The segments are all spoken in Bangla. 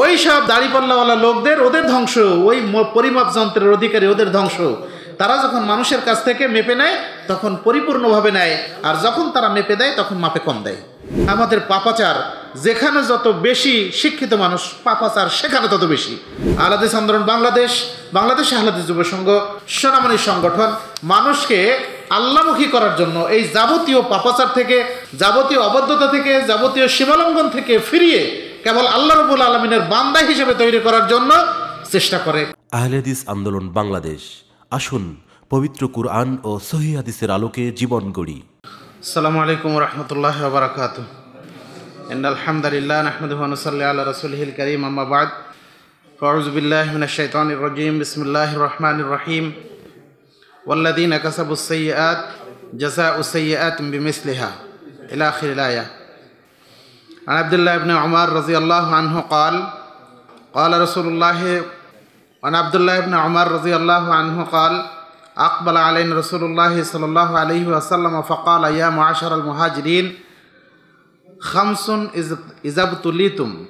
ওই সব দাড়িপাল্লাওয়ালা লোকদের ওদের ধ্বংস ওই পরিমাপ যন্ত্রের অধিকারী ওদের ধ্বংস তারা যখন মানুষের কাছ থেকে মেপে নেয় তখন পরিপূর্ণভাবে নেয় আর যখন তারা মেপে দেয় তখন মাপে কম দেয় আমাদের পাপাচার যেখানে যত বেশি শিক্ষিত মানুষ পাপাচার সেখানে তত বেশি আলাদেশ আন্দোলন বাংলাদেশ বাংলাদেশ আহ্লাদেশ যুব সংঘ সোনামণি সংগঠন মানুষকে আল্লামুখী করার জন্য এই যাবতীয় পাপাচার থেকে যাবতীয় অবদ্ধতা থেকে যাবতীয় সীমালঙ্ঘন থেকে ফিরিয়ে কেবল আল্লাহ রবুল আলমিনের বান্দা হিসেবে তৈরি করার জন্য চেষ্টা করে আহলেদিস আন্দোলন বাংলাদেশ আসুন পবিত্র কুরআন ও সহিদের আলোকে জীবন গড়ি সালামু আলাইকুম রহমতুল্লাহ বারাকাত আলহামদুলিল্লাহ আহমদুল্লাহ আল্লাহ রসুলহিল করিম আমাবাদ ফরজবিল্লাহমিন শৈতান রহিম বিসমুল্লাহ রহমান রহিম ওল্লাদিন কসাবুসাইয়াত জসা উসাইয়াত বিমিসলিহা ইলাখিল্লাহ عن عبد الله بن عمر رضي الله عنه قال قال رسول الله عن عبد الله بن عمر رضي الله عنه قال أقبل علينا رسول الله صلى الله عليه وسلم فقال يا معشر المهاجرين خمس إذا ابتليتم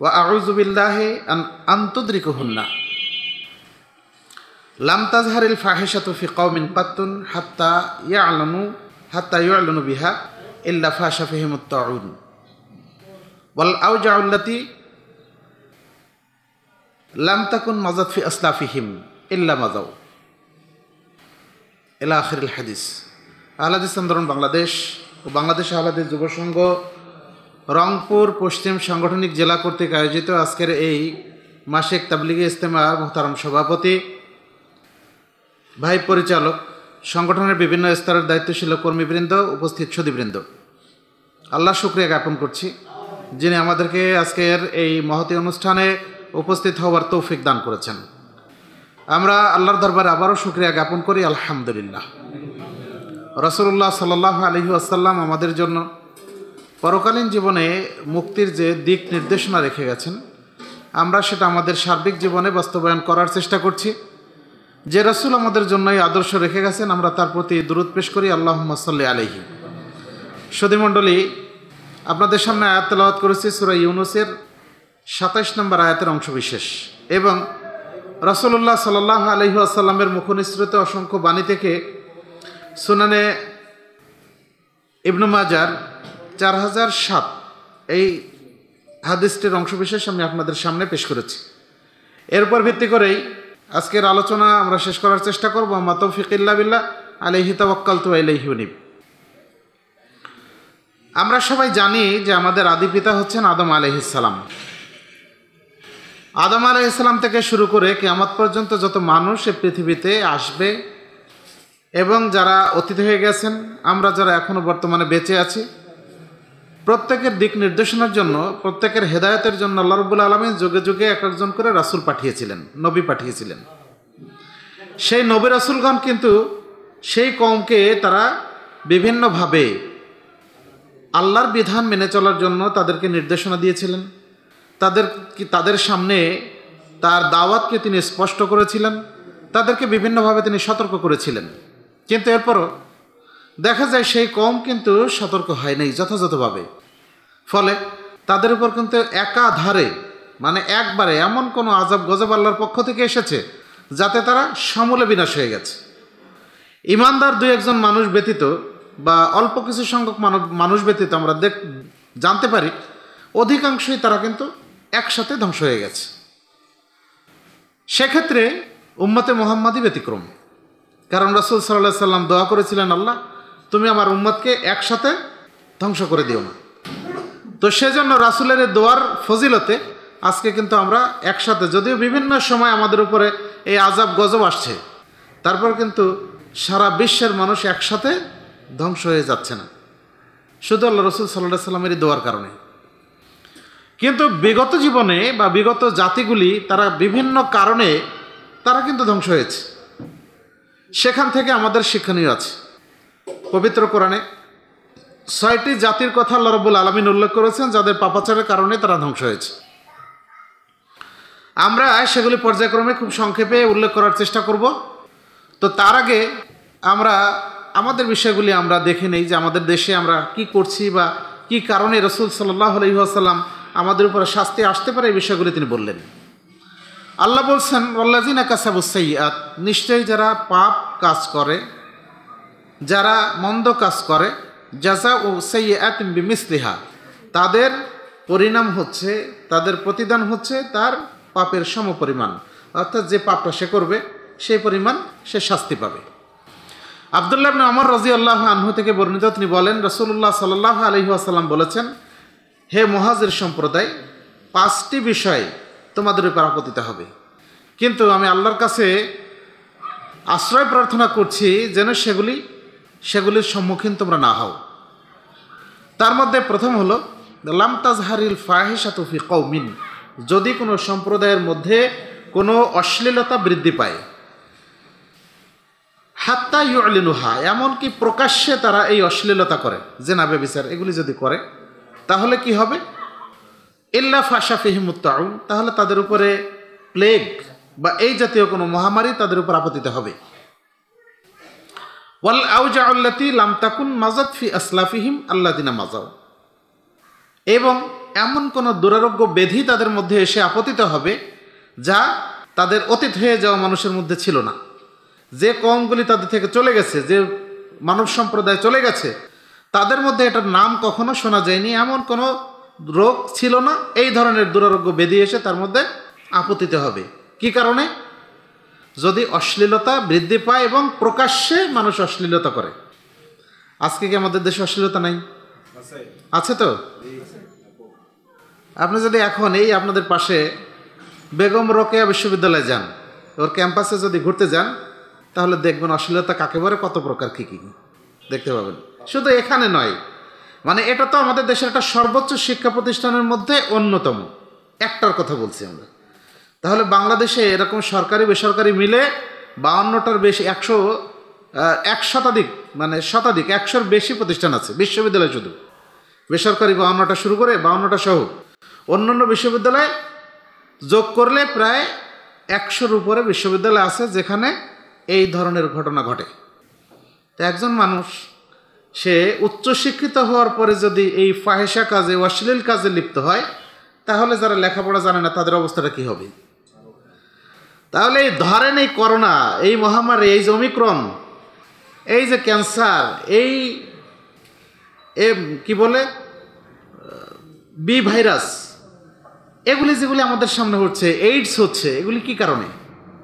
وأعوذ بالله أن أن تدركهن لم تظهر الفاحشة في قوم قط حتى يعلنوا حتى يعلنوا بها إلا فاش فيهم الطاعون ওয়াল আউজাউল্লাতি লাম তাকুন মাজাদ ফি আসলাফিহিম ইল্লা মাজাউ এলা আখির হাদিস আহলাদিস আন্দোলন বাংলাদেশ ও বাংলাদেশ আহলাদিস যুব সংঘ রংপুর পশ্চিম সাংগঠনিক জেলা কর্তৃক আয়োজিত আজকের এই মাসিক তাবলিগি ইজতেমা মোহতারম সভাপতি ভাই পরিচালক সংগঠনের বিভিন্ন স্তরের দায়িত্বশীল কর্মীবৃন্দ উপস্থিত সুদীবৃন্দ আল্লাহ শুক্রিয়া জ্ঞাপন করছি যিনি আমাদেরকে আজকের এই মহতি অনুষ্ঠানে উপস্থিত হওয়ার তৌফিক দান করেছেন আমরা আল্লাহর দরবারে আবারও শুক্রিয়া জ্ঞাপন করি আলহামদুলিল্লাহ রসুল্লাহ সাল্লাহ আলহি আসাল্লাম আমাদের জন্য পরকালীন জীবনে মুক্তির যে দিক নির্দেশনা রেখে গেছেন আমরা সেটা আমাদের সার্বিক জীবনে বাস্তবায়ন করার চেষ্টা করছি যে রসুল আমাদের জন্যই আদর্শ রেখে গেছেন আমরা তার প্রতি দূরত পেশ করি আল্লাহ মাসাল্লি আলহি সদীমণ্ডলী আপনাদের সামনে আয়াত তেলাওয়াত করেছি সুরা ইউনুসের সাতাইশ নম্বর আয়াতের অংশবিশেষ এবং রসল্লাহ সাল আলহি আসাল্লামের মুখনিসৃত অসংখ্য বাণী থেকে সুনানে ইবনু মাজার চার হাজার সাত এই হাদিসটির অংশবিশেষ আমি আপনাদের সামনে পেশ করেছি এরপর ভিত্তি করেই আজকের আলোচনা আমরা শেষ করার চেষ্টা করবো মাতফিকিল্লা বিল্লা আলহি তো আলহিউনিব আমরা সবাই জানি যে আমাদের আদি পিতা হচ্ছেন আদম আলহিসাল্লাম আদম ইসলাম থেকে শুরু করে কেয়ামত পর্যন্ত যত মানুষ এ পৃথিবীতে আসবে এবং যারা অতীত হয়ে গেছেন আমরা যারা এখনও বর্তমানে বেঁচে আছি প্রত্যেকের দিক নির্দেশনার জন্য প্রত্যেকের হেদায়তের জন্য আল্লাহবুল আলমী যুগে যুগে এক একজন করে রাসুল পাঠিয়েছিলেন নবী পাঠিয়েছিলেন সেই নবী রাসুলগণ কিন্তু সেই কমকে তারা বিভিন্নভাবে আল্লাহর বিধান মেনে চলার জন্য তাদেরকে নির্দেশনা দিয়েছিলেন তাদের তাদের সামনে তার দাওয়াতকে তিনি স্পষ্ট করেছিলেন তাদেরকে বিভিন্নভাবে তিনি সতর্ক করেছিলেন কিন্তু এরপরও দেখা যায় সেই কম কিন্তু সতর্ক হয় নাই যথাযথভাবে ফলে তাদের উপর কিন্তু একাধারে মানে একবারে এমন কোনো আজব গজব আল্লাহর পক্ষ থেকে এসেছে যাতে তারা সমূলে বিনাশ হয়ে গেছে ইমানদার দু একজন মানুষ ব্যতীত বা অল্প কিছু সংখ্যক মানব মানুষ ব্যতীত আমরা দেখ জানতে পারি অধিকাংশই তারা কিন্তু একসাথে ধ্বংস হয়ে গেছে সেক্ষেত্রে উম্মতে মোহাম্মদই ব্যতিক্রম কারণ রসুল সাল্লা সাল্লাম দোয়া করেছিলেন আল্লাহ তুমি আমার উম্মতকে একসাথে ধ্বংস করে দিও না তো সেজন্য রাসুলের দোয়ার ফজিলতে আজকে কিন্তু আমরা একসাথে যদিও বিভিন্ন সময় আমাদের উপরে এই আজাব গজব আসছে তারপর কিন্তু সারা বিশ্বের মানুষ একসাথে ধ্বংস হয়ে যাচ্ছে না শুধু আল্লাহ রসুল সাল্লাহ সাল্লামের দোয়ার কারণে কিন্তু বিগত জীবনে বা বিগত জাতিগুলি তারা বিভিন্ন কারণে তারা কিন্তু ধ্বংস হয়েছে সেখান থেকে আমাদের শিক্ষণীয় আছে পবিত্র কোরআনে ছয়টি জাতির কথা আল্লাহ রব্বুল আলমিন উল্লেখ করেছেন যাদের পাপাচারের কারণে তারা ধ্বংস হয়েছে আমরা সেগুলি পর্যায়ক্রমে খুব সংক্ষেপে উল্লেখ করার চেষ্টা করব তো তার আগে আমরা আমাদের বিষয়গুলি আমরা দেখে নেই যে আমাদের দেশে আমরা কি করছি বা কি কারণে রসুল সাল্লাহ আলহিহাসাল্লাম আমাদের উপরে শাস্তি আসতে পারে এই বিষয়গুলি তিনি বললেন আল্লাহ বলছেন আল্লাহিন কাসাবুসাইয়াত নিশ্চয়ই যারা পাপ কাজ করে যারা মন্দ কাজ করে জাজা ও সৈয়াত বিমিসলিহা তাদের পরিণাম হচ্ছে তাদের প্রতিদান হচ্ছে তার পাপের সমপরিমাণ অর্থাৎ যে পাপটা সে করবে সেই পরিমাণ সে শাস্তি পাবে আবদুল্লাহ আবনে অমর রাজি আল্লাহ আনহু থেকে বর্ণিত তিনি বলেন রসুল্লাহ সাল্লাহ আলহি আসাল্লাম বলেছেন হে মহাজের সম্প্রদায় পাঁচটি বিষয় তোমাদের উপর আপত্তিতে হবে কিন্তু আমি আল্লাহর কাছে আশ্রয় প্রার্থনা করছি যেন সেগুলি সেগুলির সম্মুখীন তোমরা না হও তার মধ্যে প্রথম হলো লামতাজ হারিল তুফি কৌমিন যদি কোনো সম্প্রদায়ের মধ্যে কোনো অশ্লীলতা বৃদ্ধি পায় হাত্তা ইউলিনুহা এমনকি প্রকাশ্যে তারা এই অশ্লীলতা করে না বেবিচার এগুলি যদি করে তাহলে কি হবে এল্লা ফাশা ফিহিমুত্তাউন তাহলে তাদের উপরে প্লেগ বা এই জাতীয় কোনো মহামারী তাদের উপর আপতিত হবে ওয়াল আউজাউল্লাতি লামতাকুন মাজাদ ফি আসলাফিহিম আল্লাদিনা মাজাও এবং এমন কোনো দুরারোগ্য বেধি তাদের মধ্যে এসে আপতিত হবে যা তাদের অতীত হয়ে যাওয়া মানুষের মধ্যে ছিল না যে কমগুলি তাদের থেকে চলে গেছে যে মানব সম্প্রদায় চলে গেছে তাদের মধ্যে এটার নাম কখনো শোনা যায়নি এমন কোনো রোগ ছিল না এই ধরনের দুরারোগ্য বেদি এসে তার মধ্যে আপতিত হবে কি কারণে যদি অশ্লীলতা বৃদ্ধি পায় এবং প্রকাশ্যে মানুষ অশ্লীলতা করে আজকে কি আমাদের দেশে অশ্লীলতা নাই আছে তো আপনি যদি এখন এই আপনাদের পাশে বেগম রোকেয়া বিশ্ববিদ্যালয়ে যান ওর ক্যাম্পাসে যদি ঘুরতে যান তাহলে দেখবেন অশ্লীলতা কাকে বলে কত প্রকার কী কী দেখতে পাবেন শুধু এখানে নয় মানে এটা তো আমাদের দেশের একটা সর্বোচ্চ শিক্ষা প্রতিষ্ঠানের মধ্যে অন্যতম একটার কথা বলছি আমরা তাহলে বাংলাদেশে এরকম সরকারি বেসরকারি মিলে বাউন্নটার বেশি একশো এক শতাধিক মানে শতাধিক একশোর বেশি প্রতিষ্ঠান আছে বিশ্ববিদ্যালয় শুধু বেসরকারি বাউন্নটা শুরু করে বাউন্নটা সহ অন্যান্য বিশ্ববিদ্যালয় যোগ করলে প্রায় একশোর উপরে বিশ্ববিদ্যালয় আছে যেখানে এই ধরনের ঘটনা ঘটে তো একজন মানুষ সে উচ্চশিক্ষিত হওয়ার পরে যদি এই ফাহেসা কাজে অশ্লীল কাজে লিপ্ত হয় তাহলে যারা লেখাপড়া জানে না তাদের অবস্থাটা কি হবে তাহলে এই ধরেন এই করোনা এই মহামারী এই যে অমিক্রম এই যে ক্যান্সার এই এ কি বলে বি ভাইরাস এগুলি যেগুলি আমাদের সামনে হচ্ছে এইডস হচ্ছে এগুলি কি কারণে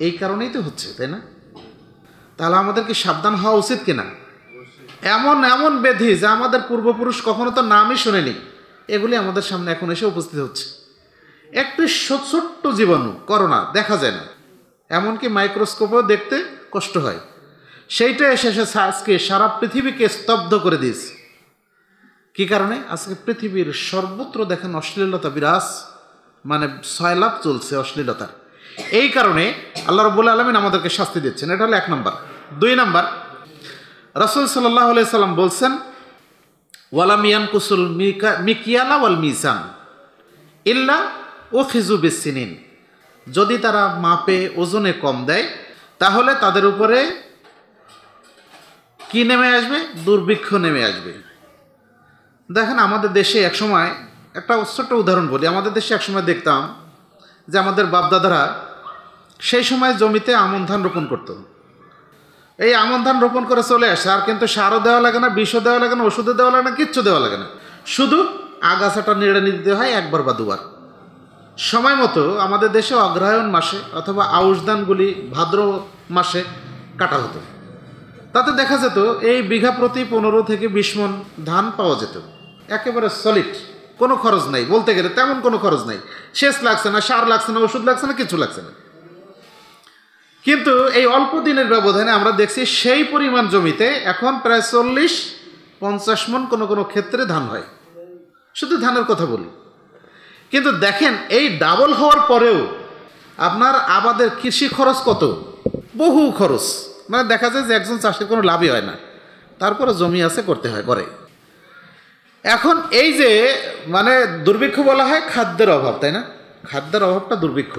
এই কারণেই তো হচ্ছে তাই না তাহলে আমাদের কি সাবধান হওয়া উচিত কিনা এমন এমন বেধি যা আমাদের পূর্বপুরুষ কখনো তো নামই শোনেনি এগুলি আমাদের সামনে এখন এসে উপস্থিত হচ্ছে একটি ছোট্ট জীবাণু করোনা দেখা যায় না এমনকি মাইক্রোস্কোপেও দেখতে কষ্ট হয় সেইটা এসে এসে আজকে সারা পৃথিবীকে স্তব্ধ করে দিয়েছে কী কারণে আজকে পৃথিবীর সর্বত্র দেখেন অশ্লীলতা বিরাজ মানে সয়লাভ চলছে অশ্লীলতার এই কারণে আল্লাহ রবুল্লা আলমিন আমাদেরকে শাস্তি দিচ্ছেন এটা হলো এক নম্বর দুই নাম্বার রসুল সাল্লাহ সাল্লাম বলছেন ওয়ালামিয়ান কুসুল মিকিয়ালা ওয়াল মিসান ইল্লা ও খিজু বিসিনিন যদি তারা মাপে ওজনে কম দেয় তাহলে তাদের উপরে কি নেমে আসবে দুর্ভিক্ষ নেমে আসবে দেখেন আমাদের দেশে একসময় একটা ছোট্ট উদাহরণ বলি আমাদের দেশে একসময় দেখতাম যে আমাদের বাপদাদারা সেই সময় জমিতে আমন ধান রোপণ করতো এই আমন ধান রোপণ করে চলে আসে আর কিন্তু সারও দেওয়া লাগে না বিষও দেওয়া লাগে না ওষুধও দেওয়া লাগে না কিচ্ছু দেওয়া লাগে না শুধু আগাছাটা নিড়ে নিতে হয় একবার বা দুবার সময় মতো আমাদের দেশে অগ্রহায়ণ মাসে অথবা আউশ ধানগুলি ভাদ্র মাসে কাটা হতো তাতে দেখা যেত এই বিঘা প্রতি পনেরো থেকে বিশ মন ধান পাওয়া যেত একেবারে সলিড কোনো খরচ নাই বলতে গেলে তেমন কোনো খরচ নাই শেষ লাগছে না সার লাগছে না ওষুধ লাগছে না কিছু লাগছে না কিন্তু এই অল্প দিনের ব্যবধানে আমরা দেখছি সেই পরিমাণ জমিতে এখন প্রায় চল্লিশ পঞ্চাশ মন কোনো কোনো ক্ষেত্রে ধান হয় শুধু ধানের কথা বলি কিন্তু দেখেন এই ডাবল হওয়ার পরেও আপনার আবাদের কৃষি খরচ কত বহু খরচ মানে দেখা যায় যে একজন চাষের কোনো লাভই হয় না তারপরে জমি আছে করতে হয় করে এখন এই যে মানে দুর্ভিক্ষ বলা হয় খাদ্যের অভাব তাই না খাদ্যের অভাবটা দুর্ভিক্ষ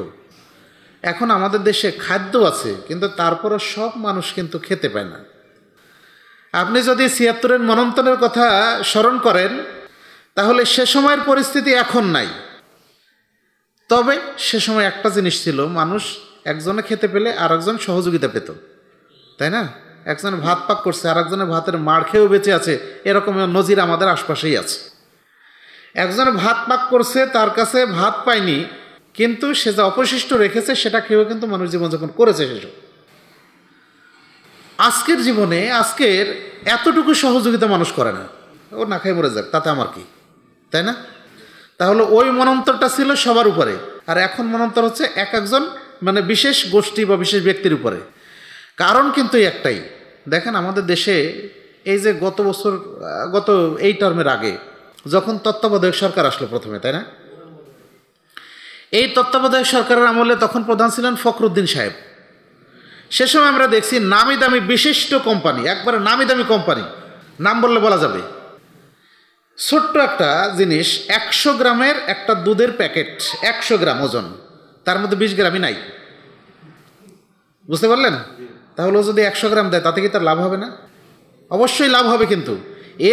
এখন আমাদের দেশে খাদ্য আছে কিন্তু তারপরও সব মানুষ কিন্তু খেতে পায় না আপনি যদি ছিয়াত্তরের মনন্তনের কথা স্মরণ করেন তাহলে সে সময়ের পরিস্থিতি এখন নাই তবে সে সময় একটা জিনিস ছিল মানুষ একজনে খেতে পেলে আর একজন সহযোগিতা পেত তাই না একজনে ভাত পাক করছে আর একজনে ভাতের মার খেয়েও বেঁচে আছে এরকম নজির আমাদের আশপাশেই আছে একজনে ভাত পাক করছে তার কাছে ভাত পায়নি কিন্তু সে যা অবশিষ্ট রেখেছে সেটা খেয়েও কিন্তু মানুষ জীবনযাপন করেছে সেসব আজকের জীবনে আজকের এতটুকু সহযোগিতা মানুষ করে না ও না খাই মরে যাক তাতে আমার কি তাই না তাহলে ওই মনন্তরটা ছিল সবার উপরে আর এখন মনন্তর হচ্ছে এক একজন মানে বিশেষ গোষ্ঠী বা বিশেষ ব্যক্তির উপরে কারণ কিন্তু একটাই দেখেন আমাদের দেশে এই যে গত বছর গত এই টার্মের আগে যখন তত্ত্বাবধায়ক সরকার আসলো প্রথমে তাই না এই তত্ত্বাবধায়ক সরকারের আমলে তখন প্রধান ছিলেন ফখরুদ্দিন সাহেব সে সময় আমরা দেখছি নামি দামি বিশিষ্ট কোম্পানি একবারে নামি দামি কোম্পানি নাম বললে বলা যাবে ছোট্ট একটা জিনিস একশো গ্রামের একটা দুধের প্যাকেট একশো গ্রাম ওজন তার মধ্যে বিশ গ্রামই নাই বুঝতে পারলেন তাহলে যদি একশো গ্রাম দেয় তাতে কি তার লাভ হবে না অবশ্যই লাভ হবে কিন্তু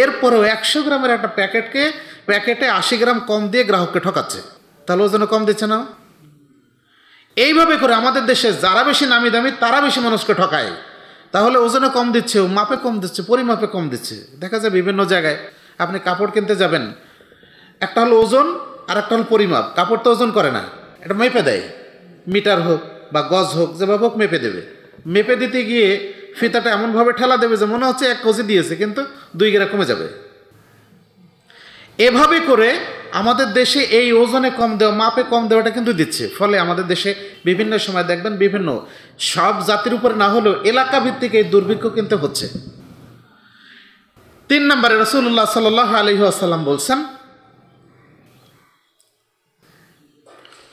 এরপরেও একশো গ্রামের একটা প্যাকেটকে প্যাকেটে আশি গ্রাম কম দিয়ে গ্রাহককে ঠকাচ্ছে তাহলে ওজন কম দিচ্ছে না এইভাবে করে আমাদের দেশে যারা বেশি নামি দামি তারা বেশি মানুষকে ঠকায় তাহলে ওজনে কম দিচ্ছে মাপে কম দিচ্ছে পরিমাপে কম দিচ্ছে দেখা যায় বিভিন্ন জায়গায় আপনি কাপড় কিনতে যাবেন একটা হলো ওজন আর একটা হলো পরিমাপ কাপড় তো ওজন করে না এটা মেপে দেয় মিটার হোক বা গজ হোক যেভাবে হোক মেপে দেবে মেপে দিতে গিয়ে ফিতাটা এমনভাবে ঠেলা দেবে যে মনে হচ্ছে এক কজি দিয়েছে কিন্তু দুই গেরা কমে যাবে এভাবে করে আমাদের দেশে এই ওজনে কম দেওয়া মাপে কম দেওয়াটা কিন্তু দিচ্ছে ফলে আমাদের দেশে বিভিন্ন সময় দেখবেন বিভিন্ন সব জাতির উপরে না হলেও এলাকা ভিত্তিক এই দুর্ভিক্ষ কিন্তু হচ্ছে তিন নম্বরে রসুল্লাহ সাল আলহি আসাল্লাম বলছেন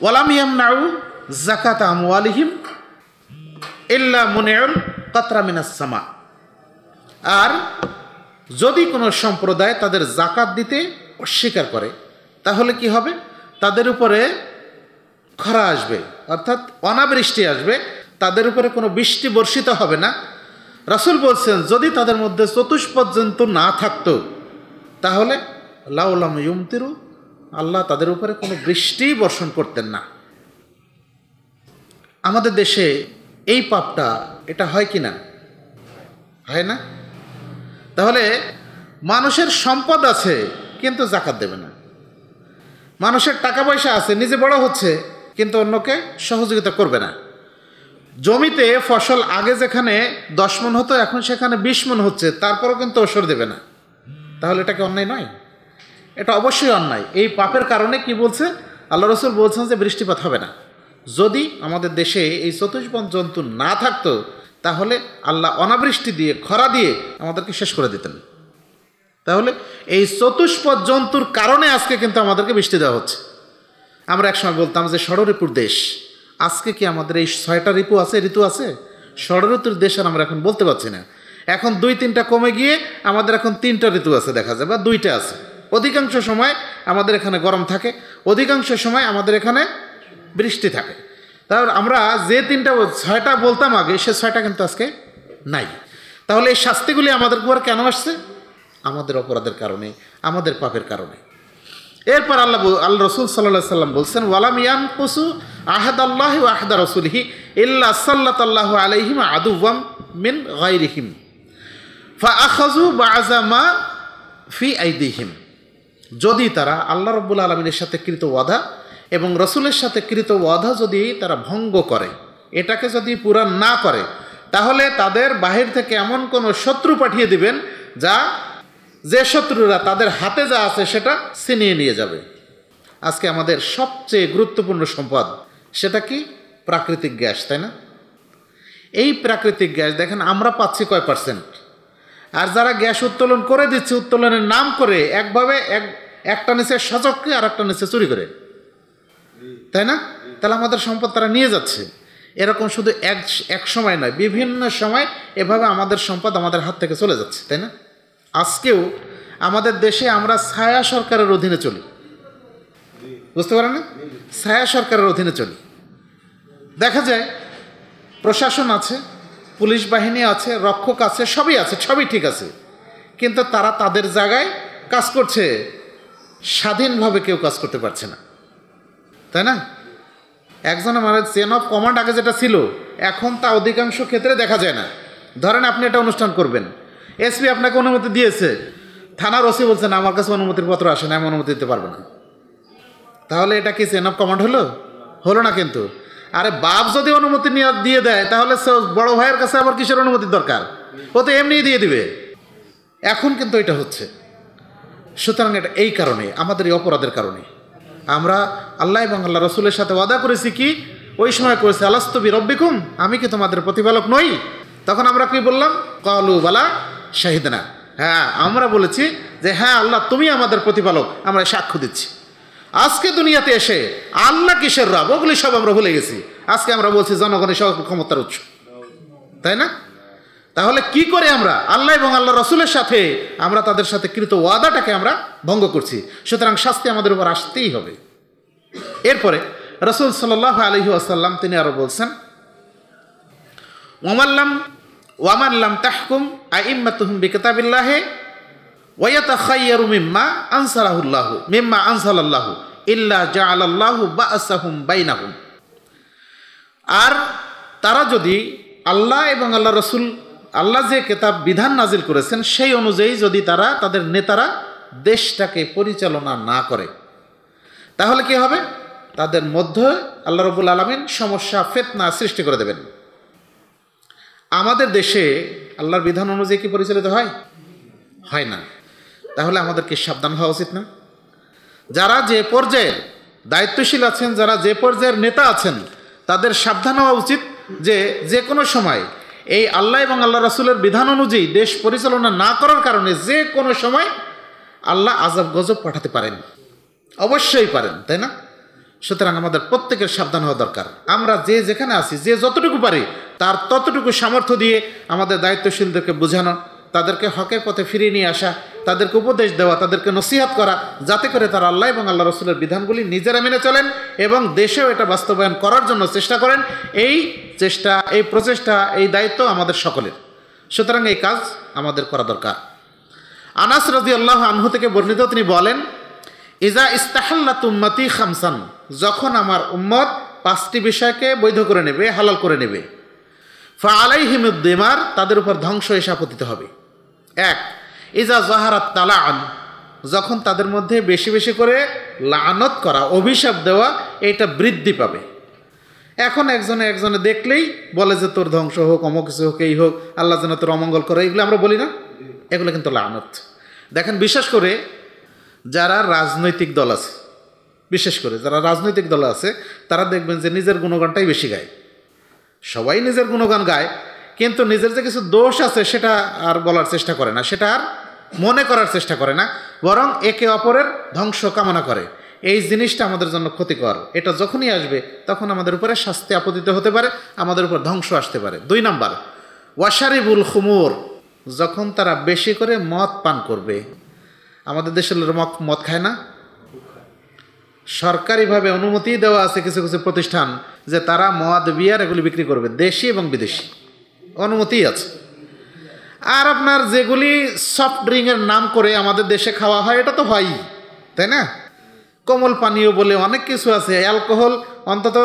ওয়ালাম নাউ জাকাত আমওয়ালিহিম ইল্লা মুনেউল কাতরামিনাসামা আর যদি কোনো সম্প্রদায় তাদের জাকাত দিতে অস্বীকার করে তাহলে কি হবে তাদের উপরে খরা আসবে অর্থাৎ অনাবৃষ্টি আসবে তাদের উপরে কোনো বৃষ্টি বর্ষিত হবে না রাসুল বলছেন যদি তাদের মধ্যে পর্যন্ত না থাকতো তাহলে লাউলাম ইউমতিরু আল্লাহ তাদের উপরে কোনো বৃষ্টি বর্ষণ করতেন না আমাদের দেশে এই পাপটা এটা হয় কি না হয় না তাহলে মানুষের সম্পদ আছে কিন্তু জাকাত দেবে না মানুষের টাকা পয়সা আছে নিজে বড় হচ্ছে কিন্তু অন্যকে সহযোগিতা করবে না জমিতে ফসল আগে যেখানে দশ মন হতো এখন সেখানে বিশ মন হচ্ছে তারপরও কিন্তু ওসর দেবে না তাহলে এটাকে অন্যায় নয় এটা অবশ্যই অন্যায় এই পাপের কারণে কি বলছে আল্লাহ রসুল বলছেন যে বৃষ্টিপাত হবে না যদি আমাদের দেশে এই চতুষ্পন জন্তু না থাকতো তাহলে আল্লাহ অনাবৃষ্টি দিয়ে খরা দিয়ে আমাদেরকে শেষ করে দিতেন তাহলে এই চতুষ্পদ জন্তুর কারণে আজকে কিন্তু আমাদেরকে বৃষ্টি দেওয়া হচ্ছে আমরা একসময় বলতাম যে ষড়রিপুর দেশ আজকে কি আমাদের এই ছয়টা ঋতু আছে ঋতু আছে ষড়ঋতুর দেশ আর আমরা এখন বলতে পারছি না এখন দুই তিনটা কমে গিয়ে আমাদের এখন তিনটা ঋতু আছে দেখা যায় বা দুইটা আছে অধিকাংশ সময় আমাদের এখানে গরম থাকে অধিকাংশ সময় আমাদের এখানে বৃষ্টি থাকে তাহলে আমরা যে তিনটা ছয়টা বলতাম আগে সে ছয়টা কিন্তু আজকে নাই তাহলে এই শাস্তিগুলি আমাদের উপর কেন আসছে আমাদের অপরাধের কারণে আমাদের পাপের কারণে এরপর আল্লাহ আল্লাহ রসুল সাল্লাহ সাল্লাম বলছেন ওয়ালাম ইয়ান পশু আহাদ আল্লাহ আহাদা রসুলহি ইল্লা সাল্লা তাল্লাহ আলহিম আদুবাম মিন গাইরিহিম ফা আখাজু বা আজামা ফি আইদিহিম যদি তারা আল্লাহ রব্বুল আলমিনের সাথে কৃত ওয়াধা এবং রসুলের সাথে কৃত ওয়াধা যদি তারা ভঙ্গ করে এটাকে যদি পূরণ না করে তাহলে তাদের বাহির থেকে এমন কোনো শত্রু পাঠিয়ে দিবেন যা যে শত্রুরা তাদের হাতে যা আছে সেটা ছিনিয়ে নিয়ে যাবে আজকে আমাদের সবচেয়ে গুরুত্বপূর্ণ সম্পদ সেটা কি প্রাকৃতিক গ্যাস তাই না এই প্রাকৃতিক গ্যাস দেখেন আমরা পাচ্ছি কয় পার্সেন্ট আর যারা গ্যাস উত্তোলন করে দিচ্ছে উত্তোলনের নাম করে একভাবে এক একটা নিচে সচককে আর একটা নিচে চুরি করে তাই না তাহলে আমাদের সম্পদ তারা নিয়ে যাচ্ছে এরকম শুধু এক এক সময় নয় বিভিন্ন সময় এভাবে আমাদের সম্পদ আমাদের হাত থেকে চলে যাচ্ছে তাই না আজকেও আমাদের দেশে আমরা ছায়া সরকারের অধীনে চলি বুঝতে পারেন না ছায়া সরকারের অধীনে চলি দেখা যায় প্রশাসন আছে পুলিশ বাহিনী আছে রক্ষক আছে সবই আছে সবই ঠিক আছে কিন্তু তারা তাদের জায়গায় কাজ করছে স্বাধীনভাবে কেউ কাজ করতে পারছে না তাই না একজন আমাদের চেন অফ কমান্ড আগে যেটা ছিল এখন তা অধিকাংশ ক্ষেত্রে দেখা যায় না ধরেন আপনি এটা অনুষ্ঠান করবেন এসপি আপনাকে অনুমতি দিয়েছে থানার ওসি বলছেন আমার কাছে অনুমতির পত্র আসে না আমি অনুমতি দিতে পারবো না তাহলে এটা কি সেন অফ কমান্ড হলো হলো না কিন্তু আরে বাপ যদি অনুমতি নিয়ে দিয়ে দেয় তাহলে বড় ভাইয়ের কাছে আবার কিসের অনুমতির দরকার ও তো এমনিই দিয়ে দিবে এখন কিন্তু এটা হচ্ছে সুতরাং এটা এই কারণে আমাদের এই অপরাধের কারণে আমরা আল্লাহ এবং আল্লাহ রসুলের সাথে ওয়াদা করেছি কি ওই সময় করেছে আলাস্তবি রব্বিকুম আমি কি তোমাদের প্রতিপালক নই তখন আমরা কি বললাম কলু বালা শাহিদনা হ্যাঁ আমরা বলেছি যে হ্যাঁ আল্লাহ তুমি আমাদের প্রতিপালক আমরা সাক্ষ্য দিচ্ছি আজকে দুনিয়াতে এসে আল্লাহ কিসের রব ওগুলি সব আমরা ভুলে গেছি আজকে আমরা বলছি জনগণের সব ক্ষমতার উৎস তাই না তাহলে কি করে আমরা আল্লাহ এবং আল্লাহ রসুলের সাথে আমরা তাদের সাথে কৃত ওয়াদাটাকে আমরা ভঙ্গ করছি সুতরাং শাস্তি আমাদের উপর আসতেই হবে এরপরে রসুল সাল্লাহ আলহি আসাল্লাম তিনি আরো বলছেন ওমাল্লাম ওয়ামাল্লাম তাহকুম আইম্মা তুহম বিকেতাবিল্লাহে ওয়াত খাইয়ারু মিম্মা আনসারাহুল্লাহু মিম্মা আনসালাল্লাহু ইল্লা জা আলাল্লাহু বা আসাহুম বাইনাহুম আর তারা যদি আল্লাহ এবং আল্লাহ রসুল আল্লাহ যে কেতাব বিধান নাজিল করেছেন সেই অনুযায়ী যদি তারা তাদের নেতারা দেশটাকে পরিচালনা না করে তাহলে কি হবে তাদের মধ্যে আল্লাহ রবুল আলমিন সমস্যা ফেতনা সৃষ্টি করে দেবেন আমাদের দেশে আল্লাহর বিধান অনুযায়ী কি পরিচালিত হয় হয় না তাহলে আমাদেরকে সাবধান হওয়া উচিত না যারা যে পর্যায়ের দায়িত্বশীল আছেন যারা যে পর্যায়ের নেতা আছেন তাদের সাবধান হওয়া উচিত যে যে কোনো সময় এই আল্লাহ এবং আল্লাহ রাসুলের বিধান অনুযায়ী দেশ পরিচালনা না করার কারণে যে কোনো সময় আল্লাহ আজব গজব পাঠাতে পারেন অবশ্যই পারেন তাই না সুতরাং আমাদের প্রত্যেকের সাবধান হওয়া দরকার আমরা যে যেখানে আছি যে যতটুকু পারি তার ততটুকু সামর্থ্য দিয়ে আমাদের দায়িত্বশীলদেরকে বোঝানো তাদেরকে হকের পথে ফিরিয়ে নিয়ে আসা তাদেরকে উপদেশ দেওয়া তাদেরকে নসিহাত করা যাতে করে তারা আল্লাহ এবং আল্লাহ রসুলের বিধানগুলি নিজেরা মেনে চলেন এবং দেশেও এটা বাস্তবায়ন করার জন্য চেষ্টা করেন এই চেষ্টা এই প্রচেষ্টা এই দায়িত্ব আমাদের সকলের সুতরাং এই কাজ আমাদের করা দরকার আনাস রাজি আল্লাহ আনহু থেকে বর্ণিত তিনি বলেন ইজা ইস্তাহাল্লা তুম্মাতি খামসান যখন আমার উম্মত পাঁচটি বিষয়কে বৈধ করে নেবে হালাল করে নেবে ফা আলাই দেমার তাদের উপর ধ্বংস এসা পতিত হবে এক ইজা তালা আন যখন তাদের মধ্যে বেশি বেশি করে লানত করা অভিশাপ দেওয়া এটা বৃদ্ধি পাবে এখন একজনে একজনে দেখলেই বলে যে তোর ধ্বংস হোক অমক কিছু হোক এই হোক আল্লাহ যেন তোর অমঙ্গল করে এগুলো আমরা বলি না এগুলো কিন্তু লানত দেখেন বিশেষ করে যারা রাজনৈতিক দল আছে বিশেষ করে যারা রাজনৈতিক দল আছে তারা দেখবেন যে নিজের গুণগানটাই বেশি গায় সবাই নিজের গুণগান গায় কিন্তু নিজের যে কিছু দোষ আছে সেটা আর বলার চেষ্টা করে না সেটা আর মনে করার চেষ্টা করে না বরং একে অপরের ধ্বংস কামনা করে এই জিনিসটা আমাদের জন্য ক্ষতিকর এটা যখনই আসবে তখন আমাদের উপরে শাস্তি আপতিত হতে পারে আমাদের উপর ধ্বংস আসতে পারে দুই নাম্বার ওয়াশারিবুল খুমুর যখন তারা বেশি করে মদ পান করবে আমাদের দেশের মদ খায় না সরকারিভাবে অনুমতি দেওয়া আছে কিছু কিছু প্রতিষ্ঠান যে তারা মদ বিয়ার এগুলি বিক্রি করবে দেশি এবং বিদেশি অনুমতি আছে আর আপনার যেগুলি সফট ড্রিঙ্কের নাম করে আমাদের দেশে খাওয়া হয় এটা তো হয়ই তাই না কোমল পানীয় বলে অনেক কিছু আছে অ্যালকোহল অন্তত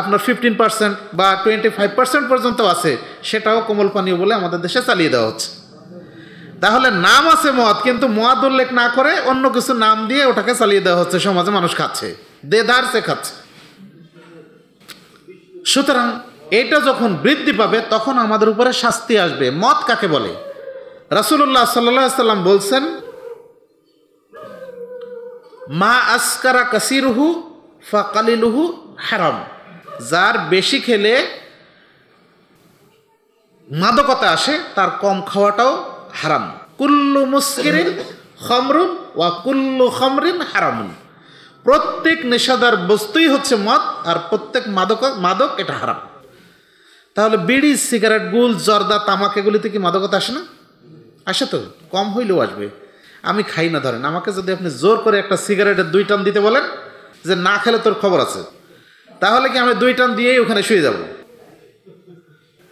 আপনার ফিফটিন পার্সেন্ট বা টোয়েন্টি ফাইভ পার্সেন্ট পর্যন্ত আছে সেটাও কোমল পানীয় বলে আমাদের দেশে চালিয়ে দেওয়া হচ্ছে তাহলে নাম আছে মদ কিন্তু মদ উল্লেখ না করে অন্য কিছু নাম দিয়ে ওটাকে চালিয়ে দেওয়া হচ্ছে সমাজে মানুষ খাচ্ছে দেদার সে খাচ্ছে সুতরাং এটা যখন বৃদ্ধি পাবে তখন আমাদের উপরে শাস্তি আসবে মদ কাকে বলে রাসুল্লাহ সাল্লাম বলছেন মা আসকারা কাসিরুহু ফাকালিলুহু হারাম যার বেশি খেলে মাদকতা আসে তার কম খাওয়াটাও হারাম কুল্লু মুসকিরিন খমরুন ওয়া কুল্লু খমরিন হারামুন প্রত্যেক নেশাদার বস্তুই হচ্ছে মদ আর প্রত্যেক মাদক মাদক এটা হারাম তাহলে বিড়ি সিগারেট গুল জর্দা তামাক এগুলিতে কি মাদকতা আসে না আসে তো কম হইলেও আসবে আমি খাই না ধরেন আমাকে যদি আপনি জোর করে একটা সিগারেটের দুই টান দিতে বলেন যে না খেলে তোর খবর আছে তাহলে কি আমি দুই টান দিয়েই ওখানে শুয়ে যাব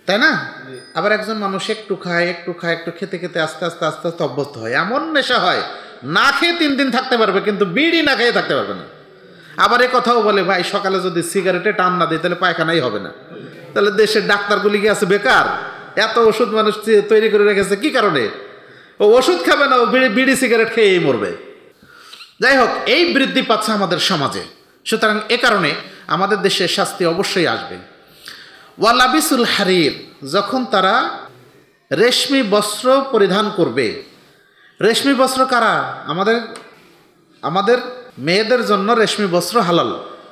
তাই না আবার একজন মানুষ একটু খায় একটু খায় একটু খেতে খেতে আস্তে আস্তে আস্তে আস্তে অভ্যস্ত হয় এমন নেশা হয় না খেয়ে তিন দিন থাকতে পারবে কিন্তু বিড়ি না খেয়ে থাকতে পারবে না আবার এ কথাও বলে ভাই সকালে যদি সিগারেটে টান না দিই তাহলে পায়খানাই হবে না তাহলে দেশের ডাক্তারগুলি কি আছে বেকার এত ওষুধ মানুষ তৈরি করে রেখেছে কি কারণে ও ওষুধ খাবে না ও বিড়ি সিগারেট খেয়েই মরবে যাই হোক এই বৃদ্ধি পাচ্ছে আমাদের সমাজে সুতরাং এ কারণে আমাদের দেশে শাস্তি অবশ্যই আসবে ওয়ালাবিসুল হারির যখন তারা রেশমি বস্ত্র পরিধান করবে রেশমি বস্ত্র কারা আমাদের আমাদের মেয়েদের জন্য রেশমি বস্ত্র হালাল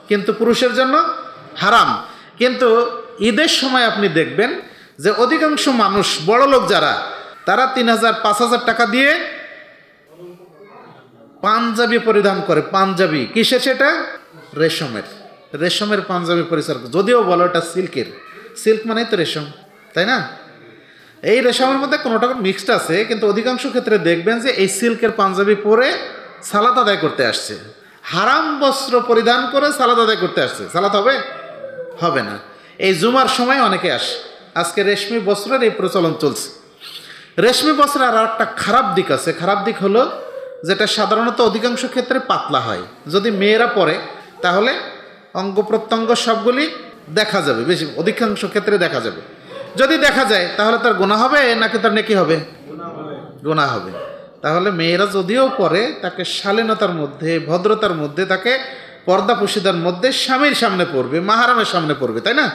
কিন্তু পুরুষের জন্য হারাম কিন্তু ঈদের সময় আপনি দেখবেন যে অধিকাংশ মানুষ বড় লোক যারা তারা তিন হাজার পাঁচ হাজার টাকা দিয়ে পাঞ্জাবি পরিধান করে পাঞ্জাবি কিসের সেটা রেশমের রেশমের পাঞ্জাবি পরিচার যদিও বলো এটা সিল্কের সিল্ক মানেই তো রেশম তাই না এই রেশমের মধ্যে কোনোটা মিক্সড আছে কিন্তু অধিকাংশ ক্ষেত্রে দেখবেন যে এই সিল্কের পাঞ্জাবি পরে সালাদ আদায় করতে আসছে হারাম বস্ত্র পরিধান করে সালাদ আদায় করতে আসছে সালাদ হবে হবে না এই জুমার সময় অনেকে আসে আজকে রেশমি বস্ত্রের এই প্রচলন চলছে রেশমি বস্ত্রের আর একটা খারাপ দিক আছে খারাপ দিক হলো যেটা সাধারণত অধিকাংশ ক্ষেত্রে পাতলা হয় যদি মেয়েরা পরে তাহলে অঙ্গ প্রত্যঙ্গ সবগুলি দেখা যাবে বেশি অধিকাংশ ক্ষেত্রে দেখা যাবে যদি দেখা যায় তাহলে তার গোনা হবে নাকি তার নেকি হবে গোনা হবে তাহলে মেয়েরা যদিও পরে তাকে শালীনতার মধ্যে ভদ্রতার মধ্যে তাকে পর্দা পুষিদার মধ্যে স্বামীর সামনে পড়বে মাহারামের সামনে পড়বে তাই না